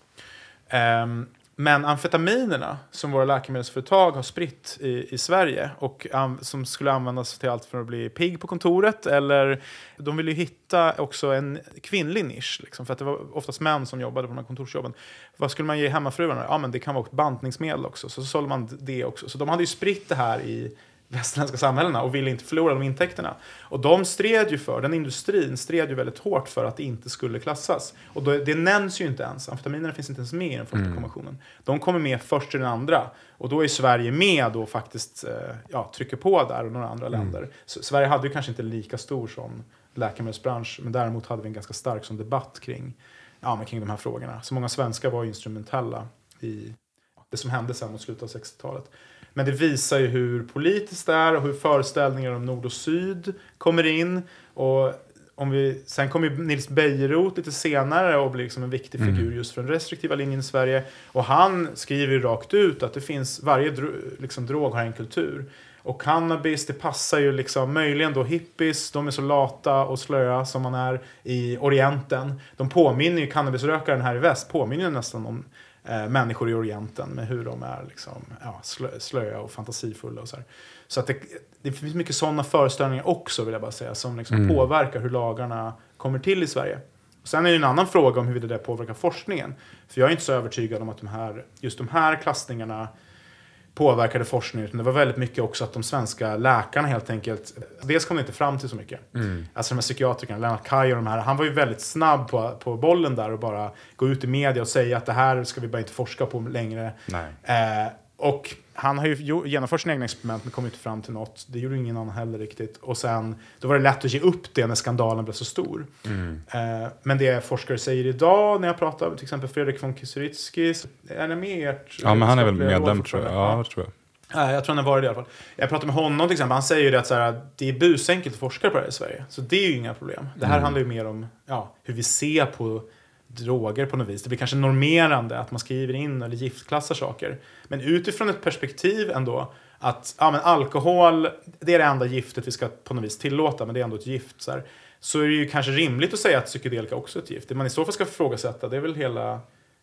Um, ehm, men amfetaminerna som våra läkemedelsföretag har spritt i, i Sverige och um, som skulle användas till allt från att bli pigg på kontoret eller de ville hitta också en kvinnlig nisch liksom, för att det var oftast män som jobbade på de här kontorsjobben. Vad skulle man ge hemmafruarna? Ja, men det kan vara bantningsmedel också. Så, så sålde man det också. Så de hade ju spritt det här i västerländska samhällena och ville inte förlora de intäkterna. Och de stred ju för, den industrin stred ju väldigt hårt för att det inte skulle klassas. Och då, det nämns ju inte ens, amfetaminerna finns inte ens med i den första mm. konventionen. De kommer med först i den andra. Och då är Sverige med och faktiskt eh, ja, trycker på där och några andra mm. länder. Så Sverige hade ju kanske inte lika stor som läkemedelsbransch, men däremot hade vi en ganska stark som debatt kring, ja, men kring de här frågorna. Så många svenskar var instrumentella i det som hände sen mot slutet av 60-talet. Men det visar ju hur politiskt det är och hur föreställningar om nord och syd kommer in. Och om vi, sen kommer Nils Bejerot lite senare och blir liksom en viktig mm. figur just för den restriktiva linjen i Sverige. Och han skriver ju rakt ut att det finns, varje dro, liksom, drog har en kultur. Och cannabis, det passar ju liksom möjligen då hippies, de är så lata och slöa som man är i Orienten. De påminner ju, cannabisrökaren här i väst påminner ju nästan om eh, människor i Orienten med hur de är liksom, ja, slö, slöa och fantasifulla. Och så här. så att det, det finns mycket sådana föreställningar också vill jag bara säga som liksom mm. påverkar hur lagarna kommer till i Sverige. Och sen är det en annan fråga om hur det påverkar forskningen. För jag är inte så övertygad om att de här, just de här klassningarna påverkade forskningen. Utan det var väldigt mycket också att de svenska läkarna helt enkelt. Dels kom det inte fram till så mycket. Mm. Alltså de här psykiatrikerna, Lennart Kaj och de här. Han var ju väldigt snabb på, på bollen där och bara gå ut i media och säga att det här ska vi bara inte forska på längre. Eh, och han har ju genomfört sina egna experiment men kom inte fram till något. Det gjorde ingen annan heller riktigt. Och sen, då var det lätt att ge upp det när skandalen blev så stor. Mm. Eh, men det forskare säger idag när jag pratar med till exempel Fredrik von Kieseritzkis, är han med i ert? Ja, men han är väl medlem tror jag. Ja, tror jag. Nej, jag tror han har varit det i alla fall. Jag pratade med honom till exempel. Han säger ju det att så det är busenkelt att forska på det här i Sverige. Så det är ju inga problem. Det här mm. handlar ju mer om ja, hur vi ser på droger på något vis. Det blir kanske normerande att man skriver in eller giftklassar saker. Men utifrån ett perspektiv ändå att ja, men alkohol, det är det enda giftet vi ska på något vis tillåta, men det är ändå ett gift. Så, här. så är det ju kanske rimligt att säga att psykedelika också är ett gift. Det man i så fall ska ifrågasätta, det är väl hela,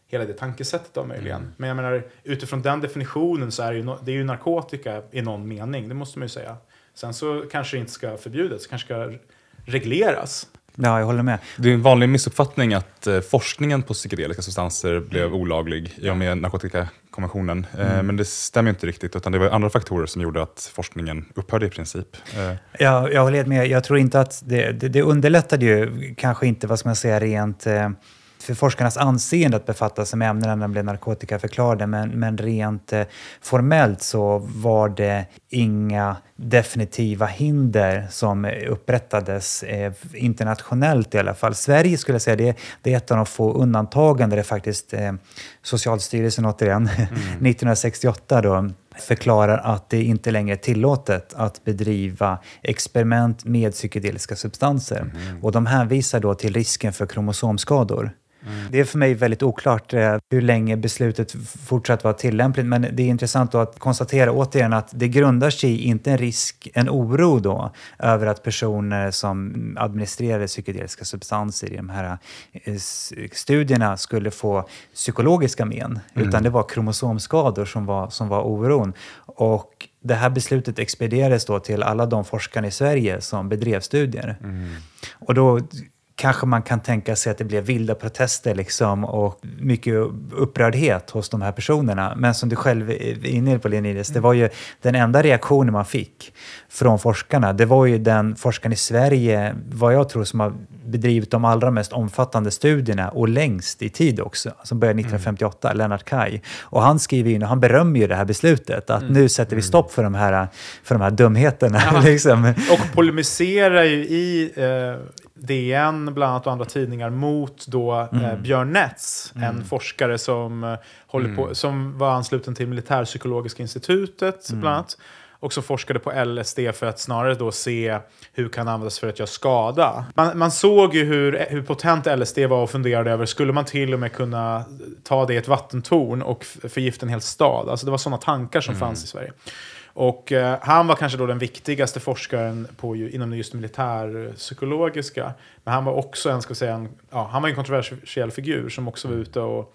hela det tankesättet då möjligen. Mm. Men jag menar, utifrån den definitionen så är det, ju, det är ju narkotika i någon mening, det måste man ju säga. Sen så kanske det inte ska förbjudas, kanske ska regleras. Ja, jag håller med. Det är en vanlig missuppfattning att eh, forskningen på psykedeliska substanser blev olaglig i och med narkotikakonventionen. Eh, mm. Men det stämmer inte riktigt, utan det var andra faktorer som gjorde att forskningen upphörde i princip. Eh. Ja, jag håller med. Jag tror inte att det, det, det underlättade ju kanske inte, vad ska man säga, rent för forskarnas anseende att befatta sig med ämnena när de blev narkotikaförklarade, men, men rent eh, formellt så var det inga definitiva hinder som upprättades eh, internationellt i alla fall. Sverige skulle jag säga, det, det är ett av de få undantagen där det faktiskt eh, Socialstyrelsen återigen, mm. 1968 då, förklarar att det inte längre är tillåtet att bedriva experiment med psykedeliska substanser. Mm. Och de hänvisar då till risken för kromosomskador. Mm. Det är för mig väldigt oklart eh, hur länge beslutet fortsatt var tillämpligt, men det är intressant att konstatera återigen att det grundar sig i inte en risk, en oro då, över att personer som administrerade psykedeliska substanser i de här eh, studierna skulle få psykologiska men, mm. utan det var kromosomskador som var, som var oron. Och det här beslutet expedierades då till alla de forskarna i Sverige som bedrev studier. Mm. Och då kanske man kan tänka sig att det blev vilda protester liksom och mycket upprördhet hos de här personerna. Men som du själv är inne på Leonidas, det mm. var ju den enda reaktionen man fick från forskarna, det var ju den forskaren i Sverige, vad jag tror, som har bedrivit de allra mest omfattande studierna och längst i tid också, som började 1958, mm. Lennart Kaj. Och han skriver ju, han berömmer ju det här beslutet, att mm. nu sätter vi mm. stopp för de här, för de här dumheterna. Ja. liksom. Och polemiserar ju i, eh, DN bland annat och andra tidningar mot då eh, mm. eh, Björn Nets, mm. en forskare som, eh, håller mm. på, som var ansluten till Militärpsykologiska institutet mm. bland annat och som forskade på LSD för att snarare då se hur kan användas för att göra skada. Man, man såg ju hur, eh, hur potent LSD var och funderade över, skulle man till och med kunna ta det i ett vattentorn och förgifta en hel stad? Alltså det var sådana tankar som mm. fanns i Sverige. Och eh, han var kanske då den viktigaste forskaren på, inom just militärpsykologiska. Men han var också en, ska säga, en, ja, han var en kontroversiell figur som också var ute och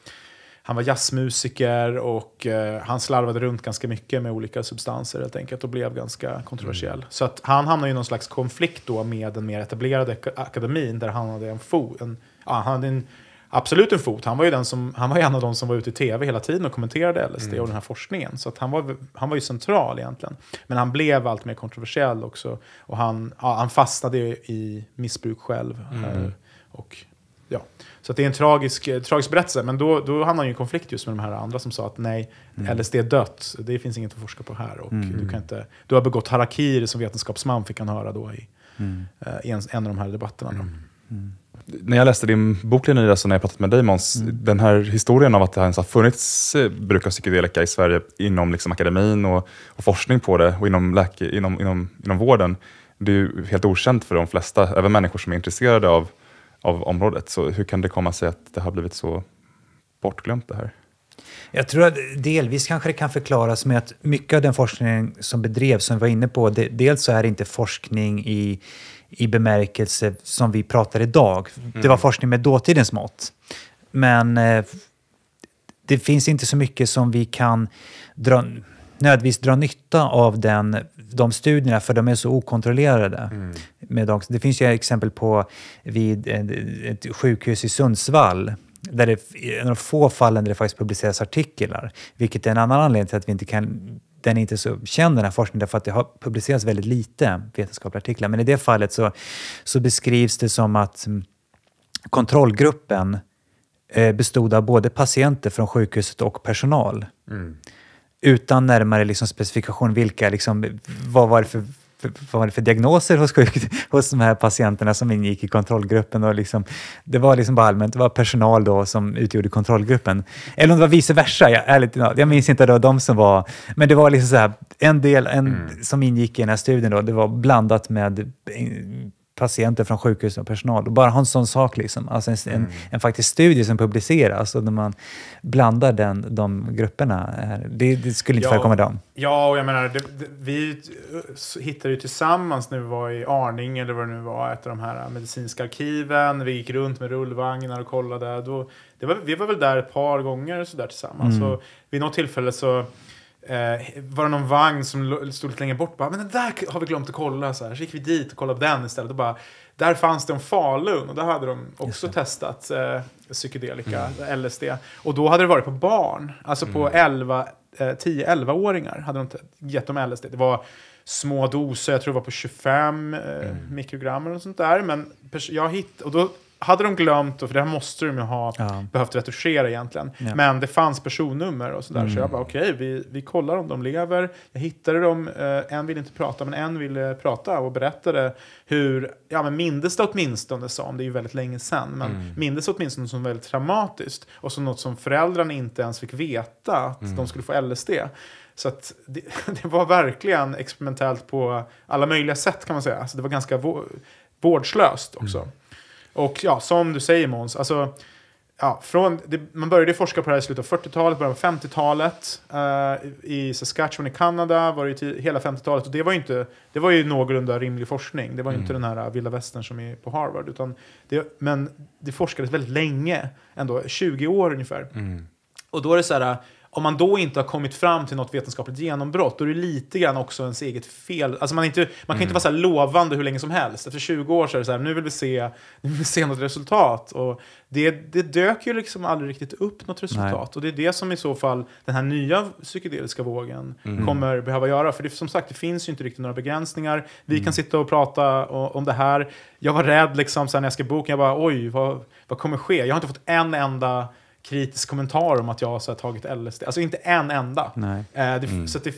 han var jazzmusiker och eh, han slarvade runt ganska mycket med olika substanser helt enkelt och blev ganska kontroversiell. Mm. Så att han hamnade i någon slags konflikt då med den mer etablerade akademin där han hade en fot, ja, han hade en absolut en fot. Han var ju, den som, han var en av de som var ute i tv hela tiden och kommenterade LSD mm. och den här forskningen. Så han, var, han var ju central egentligen. Men han blev allt mer kontroversiell också. Och han, ja, han fastnade i missbruk själv. Mm. Eh, och, ja. Så det är en tragisk, eh, tragisk berättelse. Men då, då hamnade han ju i konflikt just med de här andra som sa att nej, mm. LSD är dött. Det finns inget att forska på här. Och mm. du, kan inte, du har begått harakiri som vetenskapsman, fick han höra då i mm. eh, en, en av de här debatterna när jag läste din bok Linnea, så när jag pratat med dig Måns, mm. den här historien av att det ens har funnits eh, bruk av psykedelika i Sverige inom liksom akademin och, och forskning på det och inom, läke, inom, inom, inom vården, det är ju helt okänt för de flesta, även människor som är intresserade av, av området. Så hur kan det komma sig att det har blivit så bortglömt det här? Jag tror att delvis kanske det kan förklaras med att mycket av den forskning som bedrevs, som vi var inne på, det, dels så är det inte forskning i i bemärkelse som vi pratar idag. Mm. Det var mm. forskning med dåtidens mått. Men eh, det finns inte så mycket som vi kan dra, nödvändigtvis dra nytta av den, de studierna, för de är så okontrollerade. Mm. Med de, det finns ju exempel på vid eh, ett sjukhus i Sundsvall, där det är en av få fallen där det faktiskt publiceras artiklar, vilket är en annan anledning till att vi inte kan den är inte så känd den här forskningen därför att det har publicerats väldigt lite vetenskapliga artiklar. Men i det fallet så, så beskrivs det som att mm, kontrollgruppen eh, bestod av både patienter från sjukhuset och personal. Mm. Utan närmare liksom specifikation vilka, liksom, vad var det för vad var det för diagnoser hos, sjuk, hos de här patienterna som ingick i kontrollgruppen. Och liksom, det var liksom bara allmänt, det var personal då som utgjorde kontrollgruppen. Eller om det var vice versa, jag, ärligt, jag minns inte, det var de som var... Men det var liksom så här, en del en, mm. som ingick i den här studien, då, det var blandat med eh, patienter från sjukhus och personal. Och bara ha en sån sak, liksom. alltså en, mm. en, en, faktiskt studie som publiceras och där man blandar den, de grupperna. Det, det skulle inte ja, förekomma dem. Ja, och jag menar, det, det, vi hittade ju tillsammans när vi var i Arning eller vad det nu var, ett av de här medicinska arkiven. Vi gick runt med rullvagnar och kollade. Då, var, vi var väl där ett par gånger så tillsammans. Mm. Så vid något tillfälle så Eh, var det någon vagn som stod lite längre bort. Bara, men den där har vi glömt att kolla. Så, här. så gick vi dit och kollade på den istället. Och bara, där fanns det en Falun och där hade de också testat eh, psykedelika, mm. LSD. Och då hade det varit på barn, alltså mm. på 11, eh, 10-11-åringar hade de gett dem LSD. Det var små doser, jag tror det var på 25 eh, mm. mikrogram eller sånt där. Men jag hitt och då hade de glömt, och för det här måste de ju ha ja. behövt retuschera egentligen, ja. men det fanns personnummer och sådär. Mm. Så jag bara okej, okay, vi, vi kollar om de lever. Jag hittade dem, eh, en ville inte prata men en ville prata och berättade hur, ja men mindes det åtminstone sa om det är ju väldigt länge sedan, men mm. mindes åtminstone som väldigt traumatiskt och som något som föräldrarna inte ens fick veta att mm. de skulle få LSD. Så det, det, var verkligen experimentellt på alla möjliga sätt kan man säga. Så det var ganska vårdslöst också. Mm. Och ja, som du säger Måns, alltså, ja, från, det, man började forska på det här i slutet av 40-talet, början av 50-talet. Uh, eh, I Saskatchewan i Kanada var det till, hela 50-talet och det var, ju inte, det var ju någorlunda rimlig forskning. Det var mm. inte den här vilda västern som är på Harvard. Utan det, men det forskades väldigt länge, ändå 20 år ungefär. Mm. Och då är det så här, om man då inte har kommit fram till något vetenskapligt genombrott, då är det lite grann också ens eget fel. Alltså man, inte, man kan mm. inte vara så lovande hur länge som helst. Efter 20 år så är det så här, nu vill vi se, nu vill vi se något resultat. Och det, det dök ju liksom aldrig riktigt upp något resultat. Nej. Och det är det som i så fall den här nya psykedeliska vågen mm. kommer behöva göra. För det, som sagt, det finns ju inte riktigt några begränsningar. Vi mm. kan sitta och prata om det här. Jag var rädd liksom, när jag skrev boken, jag bara oj, vad, vad kommer ske? Jag har inte fått en enda kritisk kommentar om att jag har tagit LSD. Alltså inte en enda. Nej. Eh, det, mm. Så det,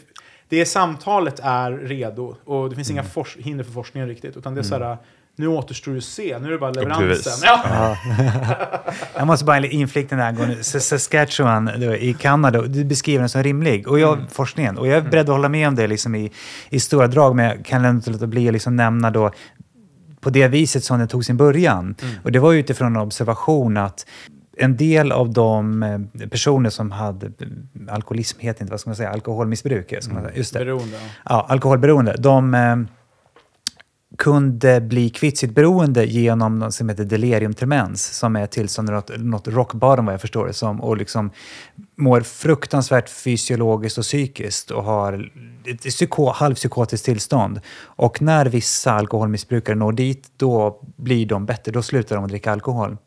det samtalet är redo och det finns mm. inga hinder för forskningen riktigt. Utan det är mm. så här, nu återstår ju att se. Nu är det bara leveransen. Ja. jag måste bara inflikta den här gången. Saskatchewan då, i Kanada, du beskriver den som rimlig. Och jag, mm. forskningen. Och jag är mm. beredd att hålla med om det liksom i, i stora drag. Men jag kan inte låta bli att liksom nämna då på det viset som den tog sin början. Mm. Och det var utifrån en observation att en del av de eh, personer som hade eh, alkoholism, heter inte, vad ska man säga, alkoholmissbruk, ska man säga. just det. Beroende. Ja, alkoholberoende. De eh, kunde bli kvitt sitt beroende genom något som heter delirium tremens, som är tillstånd något, något bottom, vad jag förstår det som, och liksom mår fruktansvärt fysiologiskt och psykiskt och har ett psyko, halvpsykotiskt tillstånd. Och när vissa alkoholmissbrukare når dit, då blir de bättre, då slutar de att dricka alkohol.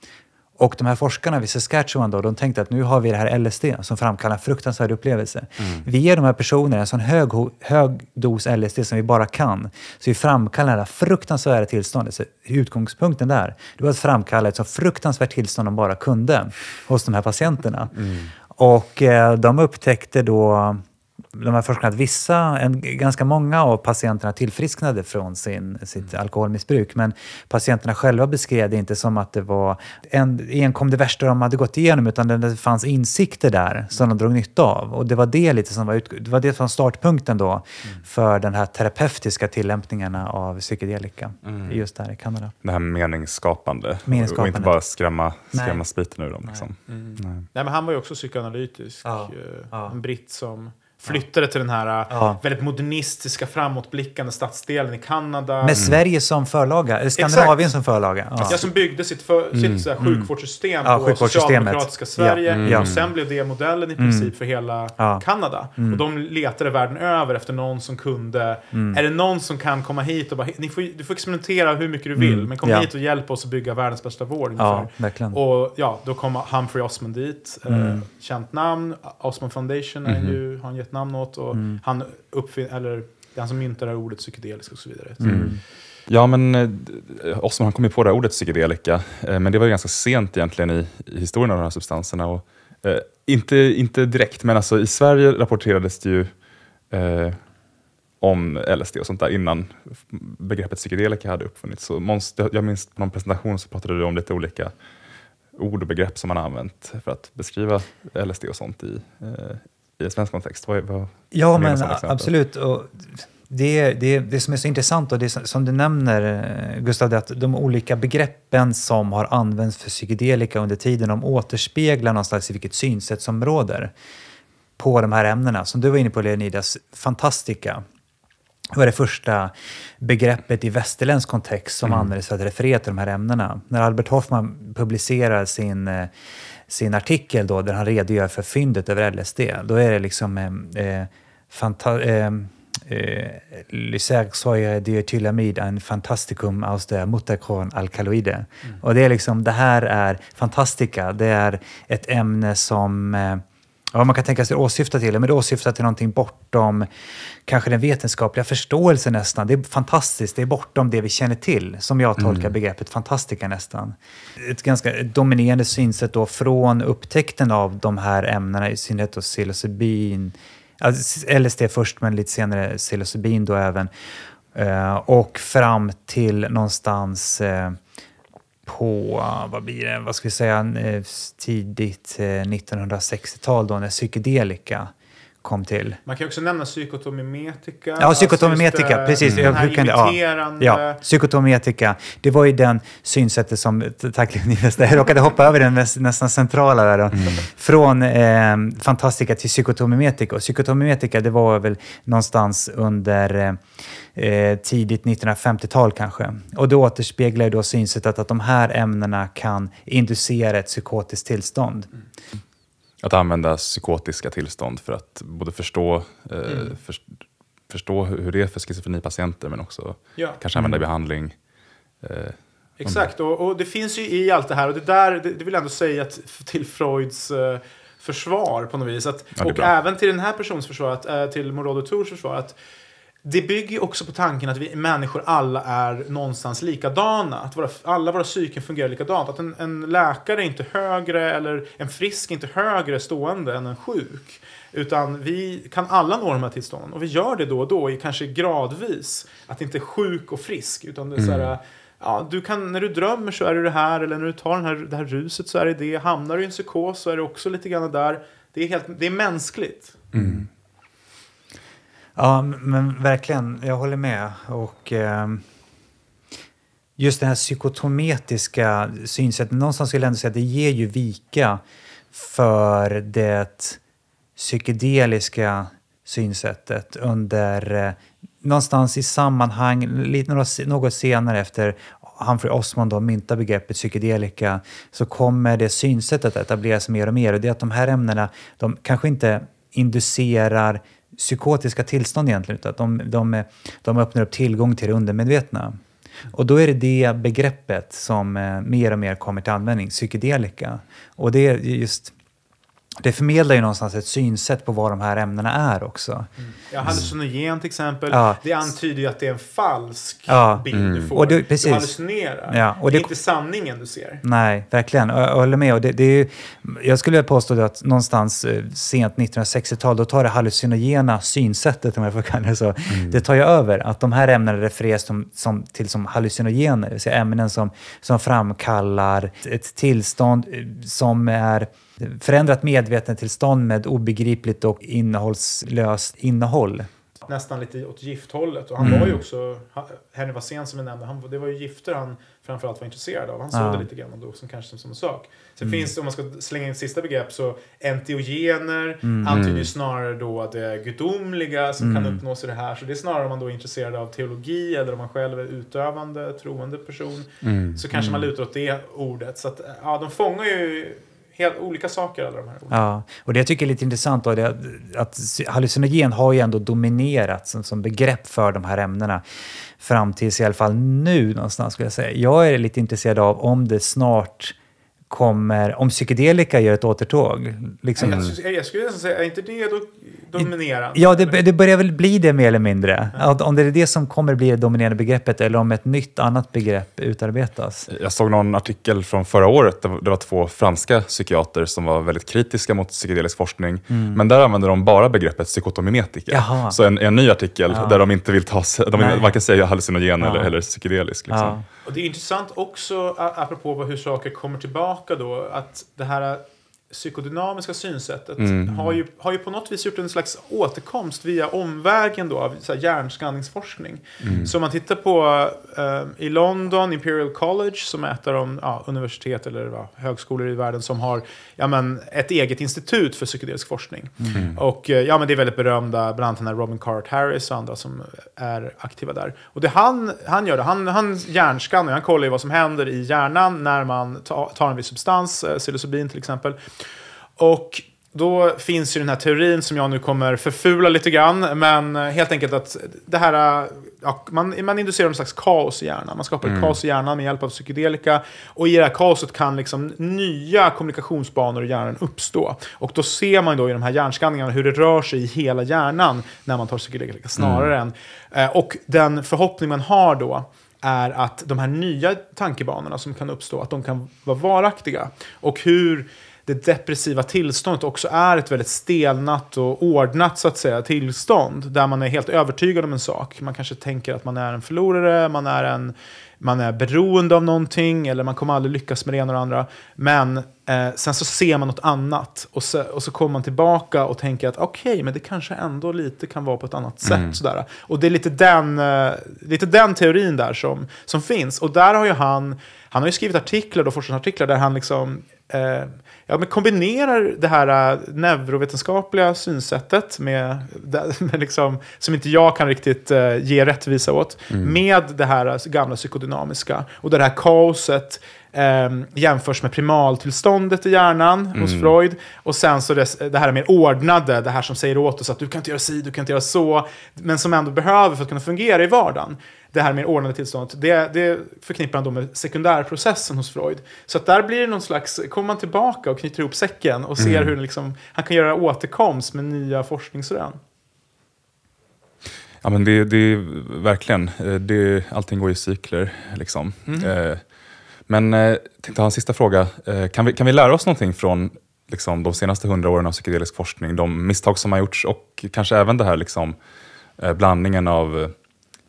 Och de här forskarna vid Saskatchewan då, de tänkte att nu har vi det här LSD som framkallar en fruktansvärd upplevelse. Mm. Vi ger de här personerna en sån hög, hög dos LSD som vi bara kan, så vi framkallar det här fruktansvärda tillståndet. Så utgångspunkten där, det var att framkalla ett så fruktansvärt tillstånd de bara kunde hos de här patienterna. Mm. Och eh, de upptäckte då de här forskarna att vissa, en, ganska många av patienterna tillfrisknade från sin, sitt mm. alkoholmissbruk, men patienterna själva beskrev det inte som att det var en, enkom det värsta de hade gått igenom, utan det fanns insikter där som de drog nytta av. Och det var det lite som var, ut, det var det som startpunkten då mm. för den här terapeutiska tillämpningarna av psykedelika, mm. just där i Kanada. Det här meningsskapande, meningsskapande. och inte bara skrämma, skrämma spiten ur dem. Liksom. Nej. Mm. Nej. Nej. men han var ju också psykoanalytisk, ja. Eh, en britt som flyttade till den här ja. Äh, väldigt modernistiska, framåtblickande stadsdelen i Kanada. Med mm. Sverige som förlaga, eller Skandinavien Exakt. som förlaga. Ja. ja. som byggde sitt, för, mm. sitt mm. sjukvårdssystem ja, på socialdemokratiska Sverige. Ja. Mm. Och sen blev det modellen i mm. princip för hela Kanada. Mm. Och de letade världen över efter någon som kunde... Är det någon som kan komma hit och bara, ni får, du får experimentera hur mycket du vill, men kom hit och hjälp oss att bygga världens bästa vård. Ja, verkligen. Och ja, då kom Humphrey Osmond dit, eh, känt namn. Osmond Foundation är mhm. ju, har en jätte namn åt. Och mm. han uppfin- eller, han som myntade ordet psykedelisk och så vidare. Så. Mm. Ja, men eh, eh, Osman han kom ju på det här ordet psykedelika, eh, men det var ju ganska sent egentligen i, i historien av de här substanserna. Och, eh, inte, inte direkt, men alltså, i Sverige rapporterades det ju eh, om LSD och sånt där innan begreppet psykedelika hade uppfunnits. Så Måns, jag minns på någon presentation så pratade du om lite olika ord och begrepp som man har använt för att beskriva LSD och sånt i, eh, i en svensk kontext? Vad, vad ja, men absolut. Och det, det, det som är så intressant, och det som, du nämner eh, Gustav, det är att de olika begreppen som har använts för psykedelika under tiden, de återspeglar någonstans i vilket synsätt som råder på de här ämnena. Som du var inne på Leonidas, fantastika var det första begreppet i västerländsk kontext som mm. användes för att referera till de här ämnena. När Albert Hoffman publicerar sin eh, sin artikel då, där han redogör för fyndet över LSD, då är det liksom eh, eh fanta- eh, eh Lysergsoja diethylamid, en fantasticum aus der Mutterkorn alkaloide. Mm. Och det är liksom, det här är fantastika. Det är ett ämne som eh, vad man kan tänka sig åsyfta till, men det åsyftar till någonting bortom kanske den vetenskapliga förståelsen nästan. Det är fantastiskt, det är bortom det vi känner till, som jag tolkar mm. begreppet fantastika nästan. Ett ganska dominerande synsätt då från upptäckten av de här ämnena, i synnerhet då psilocybin, LSD alltså, först men lite senare psilocybin då även, eh, och fram till någonstans eh, på, vad blir det, vad ska vi säga, eh, tidigt 1960-tal eh, då när psykedelika kom till. Man kan också nämna psykotomimetika. Ja, alltså psykotomimetika, alltså det, precis. Den här kunde, imiterande... Ja, ja, psykotomimetika. Det var ju den synsättet som... Tack Linus, Jag råkade hoppa över den nästan centrala där. Mm. Från eh, fantastika till psykotomimetika. Och psykotomimetika, det var väl någonstans under eh, eh tidigt 1950-tal kanske. Och det återspeglar ju då synsättet att de här ämnena kan inducera ett psykotiskt tillstånd. Mm. Att använda psykotiska tillstånd för att både förstå, eh, mm. för, förstå hur det är för schizofrenipatienter men också ja. kanske använda mm. behandling. Eh, Exakt, och, och, det finns ju i allt det här och det där det, det vill jag ändå säga till Freuds eh, försvar på något vis. Att, ja, och bra. även till den här personens försvar, att, eh, till Morodo Tours försvar. Att, det bygger också på tanken att vi människor alla är någonstans likadana. Att våra, alla våra psyken fungerar likadant. Att en, en läkare är inte högre eller en frisk är inte högre stående än en sjuk. Utan vi kan alla nå de här tillstånden. Och vi gör det då och då, kanske gradvis. Att inte sjuk och frisk. Utan det är mm. så här, mm. ja, du kan, när du drömmer så är du det här. Eller när du tar den här, det här ruset så är det det. Hamnar du i en psykos så är det också lite grann där. Det är, helt, det är mänskligt. Mm. Ja, men verkligen. Jag håller med. Och eh, just det här psykotometiska synsättet. Någonstans skulle jag ändå säga att det ger ju vika för det psykedeliska synsättet under eh, någonstans i sammanhang, lite något senare efter Humphrey Osman då myntar begreppet psykedelika, så kommer det synsättet att etableras mer och mer. Och det är att de här ämnena, de kanske inte inducerar psykotiska tillstånd egentligen, utan att de, de, de öppnar upp tillgång till det undermedvetna. Och då är det det begreppet som eh, mer och mer kommer till användning, psykedelika. Och det är just det förmedlar ju någonstans ett synsätt på vad de här ämnena är också. Mm. Ja, hallucinogen till exempel, ja. det antyder ju att det är en falsk ja. bild mm. du får. Och det, precis. Du hallucinerar. Ja. Och det, det är inte sanningen du ser. Nej, verkligen. Jag, jag håller med. Och det, det är ju, jag skulle påstå att någonstans eh, sent 1960-tal, då tar det hallucinogena synsättet, om jag får kalla det så, mm. det tar ju över. Att de här ämnena refereras som, som, till som hallucinogener, det vill säga ämnen som, som framkallar ett tillstånd eh, som är förändrat medvetandetillstånd med obegripligt och innehållslöst innehåll. Nästan lite åt gifthållet. Och han mm. var ju mm. också, Henry Wassén som vi nämnde, han, det var ju gifter han framförallt var intresserad av. Han såg ja. det lite grann då, som kanske som, som en sak. Sen mm. finns, om man ska slänga in ett sista begrepp, så enteogener mm. antyder ju mm. snarare då det gudomliga som mm. kan uppnås i det här. Så det är snarare om man då är intresserad av teologi eller om man själv är utövande, troende person. Mm. Så kanske man lutar åt det ordet. Så att, ja, de fångar ju helt olika saker. Alla de här olika. Ja, och det jag tycker är lite intressant då, är att, att hallucinogen har ju ändå dominerat som, som, begrepp för de här ämnena fram tills i alla fall nu någonstans skulle jag säga. Jag är lite intresserad av om det snart kommer, om psykedelika gör ett återtåg. Liksom. Mm. Jag, skulle nästan säga, är inte det dominerande? Ja, det, det, börjar väl bli det mer eller mindre. Mm. Om det är det som kommer bli det dominerande begreppet eller om ett nytt annat begrepp utarbetas. Jag såg någon artikel från förra året, det var två franska psykiater som var väldigt kritiska mot psykedelisk forskning. Mm. Men där använde de bara begreppet psykotomimetika. Så en, en ny artikel ja. där de inte vill ta, de varken säger hallucinogen ja. eller, eller psykedelisk. Liksom. Ja. Och det är intressant också, apropå hur saker kommer tillbaka då, att det här psykodynamiska synsättet mm. har, ju, har ju på något vis gjort en slags återkomst via omvägen då av så här hjärnskanningsforskning. Mm. Så om man tittar på eh, i London, Imperial College, som är ett av de ja, universitet eller va, högskolor i världen som har ja, men, ett eget institut för psykedelisk forskning. Mm. Och eh, ja, men det är väldigt berömda, bland annat Robin Cart Harris och andra som är aktiva där. Och det han, han gör, det, han, han hjärnskannar, han kollar ju vad som händer i hjärnan när man ta, tar en viss substans, eh, psilocybin till exempel. Och då finns ju den här teorin som jag nu kommer förfula lite grann. Men eh, helt enkelt att det här, eh, ja, man, man inducerar en slags kaos i hjärnan. Man skapar mm. kaos i hjärnan med hjälp av psykedelika. Och i det här kaoset kan liksom nya kommunikationsbanor i hjärnan uppstå. Och då ser man då i de här hjärnskanningarna hur det rör sig i hela hjärnan när man tar psykedelika snarare mm. än... Eh, och den förhoppning man har då är att de här nya tankebanorna som kan uppstå, att de kan vara varaktiga. Och hur det depressiva tillståndet också är ett väldigt stelnat och ordnat så att säga, tillstånd. Där man är helt övertygad om en sak. Man kanske tänker att man är en förlorare, man är, en, man är beroende av någonting eller man kommer aldrig lyckas med det ena och det andra. Men eh, sen så ser man något annat och så, och så kommer man tillbaka och tänker att okej, okay, men det kanske ändå lite kan vara på ett annat sätt. Mm. Sådär. Och det är lite den, eh, lite den teorin där som, som finns. Och där har ju han, han har ju skrivit artiklar, då, forskningsartiklar där han liksom eh, ja, men kombinerar det här äh, neurovetenskapliga synsättet med, med liksom, som inte jag kan riktigt uh, ge rättvisa åt, mm. med det här äh, gamla psykodynamiska och det här kaoset um, jämförs med primaltillståndet i hjärnan mm. hos Freud. Och sen så det, det, här mer ordnade, det här som säger åt oss att du kan inte göra si, du kan inte göra så, men som ändå behöver för att kunna fungera i vardagen det här med ordnade tillståndet, det, det förknippar han då med sekundärprocessen hos Freud. Så att där blir det någon slags, kommer man tillbaka och knyter ihop säcken och ser mm. hur liksom, han kan göra återkomst med nya forskningsrön. Ja, men det, är verkligen, eh, det, allting går i cykler. Liksom. Mm. Eh, men jag tänkte ha en sista fråga. Eh, kan vi, kan vi lära oss någonting från liksom, de senaste hundra åren av psykedelisk forskning? De misstag som har gjorts och kanske även det här liksom, blandningen av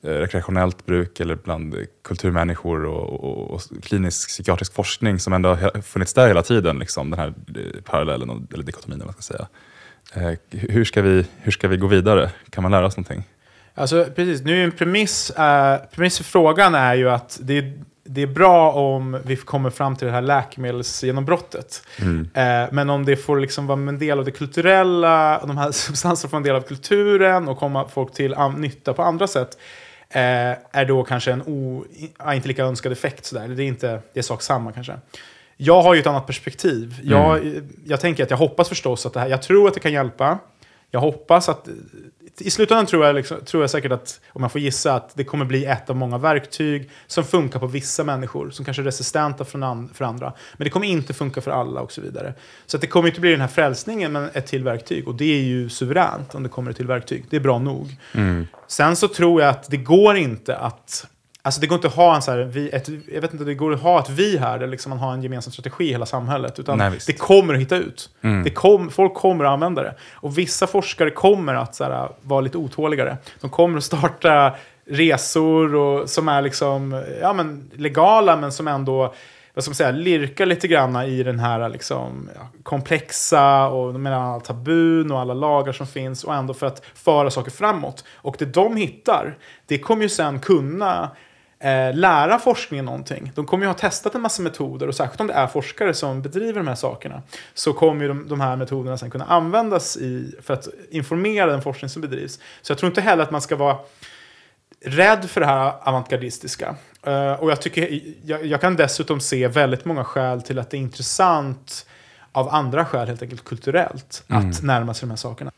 Eh, rekreationellt bruk eller bland kulturmänniskor och, och, och, klinisk psykiatrisk forskning som ändå har funnits där hela tiden, liksom, den här eh, parallellen, eller dikotomin, man ska säga. Eh, hur ska, vi, hur ska vi gå vidare? Kan man lära oss någonting? Alltså, precis. Nu är en premiss, eh, premiss för frågan är ju att det är, det är bra om vi kommer fram till det här läkemedelsgenombrottet. Mm. Eh, men om det får liksom vara en del av det kulturella, de här substanserna får en del av kulturen och komma folk till nytta på andra sätt, Eh, är då kanske en o, inte lika önskad effekt. Sådär. Det är inte det är sak samma kanske. Jag har ju ett annat perspektiv. Jag, mm. jag tänker att jag hoppas förstås att det här, jag tror att det kan hjälpa. Jag hoppas att i slutändan tror jag, liksom, tror jag säkert att, om man får gissa, att det kommer bli ett av många verktyg som funkar på vissa människor, som kanske är resistenta för, an, för andra. Men det kommer inte funka för alla och så vidare. Så att det kommer inte bli den här frälsningen, men ett till verktyg. Och det är ju suveränt om det kommer ett till verktyg. Det är bra nog. Mm. Sen så tror jag att det går inte att Alltså det går inte att ha en så här, vi, ett, jag vet inte, det går att ha ett vi här, där liksom man har en gemensam strategi i hela samhället. Utan Nej, det kommer att hitta ut. Mm. Det kom, folk kommer att använda det. Och vissa forskare kommer att så här, vara lite otåligare. De kommer att starta resor och, som är liksom, ja, men legala men som ändå vad ska man säga, lirkar lite grann i den här liksom, komplexa och med alla tabun och alla lagar som finns och ändå för att föra saker framåt. Och det de hittar, det kommer ju sen kunna eh, lära forskningen någonting. De kommer ju ha testat en massa metoder och särskilt om det är forskare som bedriver de här sakerna så kommer ju de, de här metoderna sen kunna användas i, för att informera den forskning som bedrivs. Så jag tror inte heller att man ska vara rädd för det här avantgardistiska. Uh, och jag, tycker, jag, jag, kan dessutom se väldigt många skäl till att det är intressant av andra skäl, helt enkelt kulturellt, mm. att närma sig de här sakerna.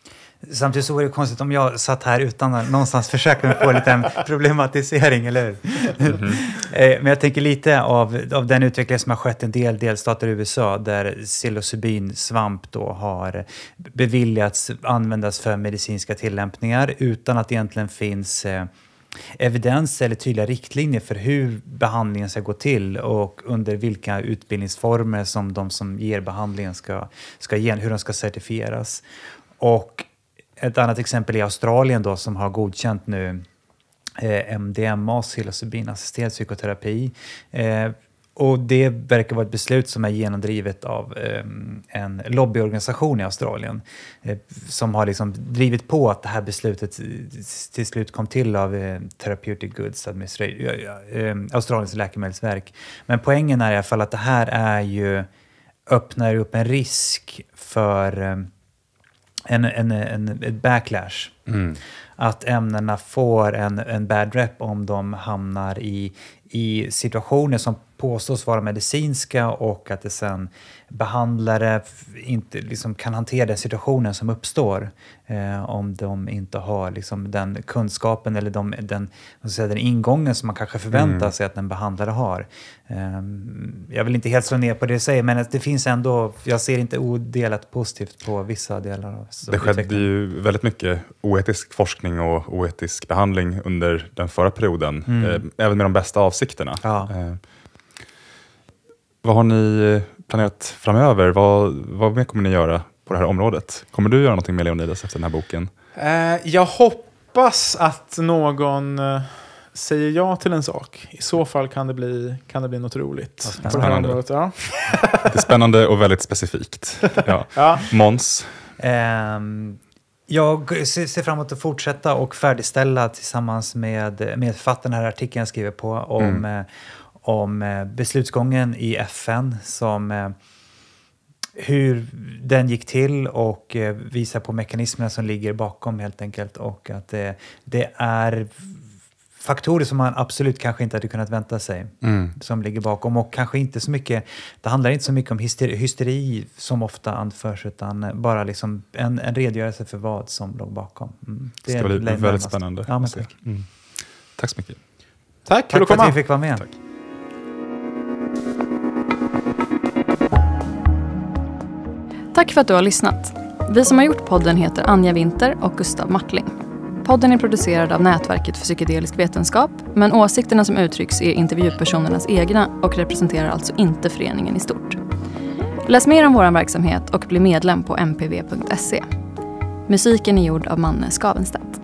Samtidigt så vore det konstigt om jag satt här utan att någonstans försöka mig på en problematisering, eller hur? Mm. Men jag tänker lite av, av den utveckling som har skett i en del delstater i USA där psilocybinsvamp då har beviljats användas för medicinska tillämpningar utan att det egentligen finns eh, evidens eller tydliga riktlinjer för hur behandlingen ska gå till och under vilka utbildningsformer som de som ger behandlingen ska, ska ge, hur de ska certifieras. Och ett annat exempel är Australien då, som har godkänt nu eh, MDMA, psilocybin-assisterad psykoterapi, eh, och det verkar vara ett beslut som är genomdrivet av ehm, en lobbyorganisation i Australien eh, som har liksom drivit på att det här beslutet till slut kom till av eh, Therapeutic Goods Administration, ehm, Australiens läkemedelsverk. Men poängen är i alla fall att det här är ju, öppnar upp en risk för ehm, en, en, en, ett backlash. Mm. Att ämnena får en, en bad rep om de hamnar i, i situationer som påstås vara medicinska och att det sen behandlare inte liksom kan hantera den situationen som uppstår eh, om de inte har liksom den kunskapen eller de, den, säga, den ingången som man kanske förväntar mm. sig att en behandlare har. Eh, jag vill inte helt slå ner på det du säger, men det finns ändå, jag ser inte odelat positivt på vissa delar av Det skedde ju väldigt mycket oetisk forskning och oetisk behandling under den förra perioden, mm. eh, även med de bästa avsikterna. Ja. Eh, vad har ni eh, planerat framöver? Vad, vad mer kommer ni göra på det här området? Kommer du göra någonting med Leonidas efter den här boken? Eh, jag hoppas att någon eh, säger ja till en sak. I så fall kan det bli, kan det bli något roligt. spännande. Det, ja. det är spännande och väldigt specifikt. Ja. ja. Måns? Ehm, jag ser fram emot att fortsätta och färdigställa tillsammans med medförfattaren den här artikeln jag skriver på om, mm om eh, beslutsgången i FN, som, eh, hur den gick till och eh, visa på mekanismerna som ligger bakom helt enkelt och att det, det är faktorer som man absolut kanske inte hade kunnat vänta sig mm. som ligger bakom. Och kanske inte så mycket, det handlar inte så mycket om hysteri, hysteri som ofta anförs, utan bara liksom en, en redogörelse för vad som låg bakom. Mm. Det ska bli väldigt spännande. Ja, tack. Mm. tack så mycket. Tack, tack för att vi fick vara med. Tack. Tack för att du har lyssnat. Vi som har gjort podden heter Anja Winter och Gustav Martling. Podden är producerad av Nätverket för psykedelisk vetenskap men åsikterna som uttrycks är intervjupersonernas egna och representerar alltså inte föreningen i stort. Läs mer om vår verksamhet och bli medlem på mpv.se. Musiken är gjord av Manne Skavenstedt.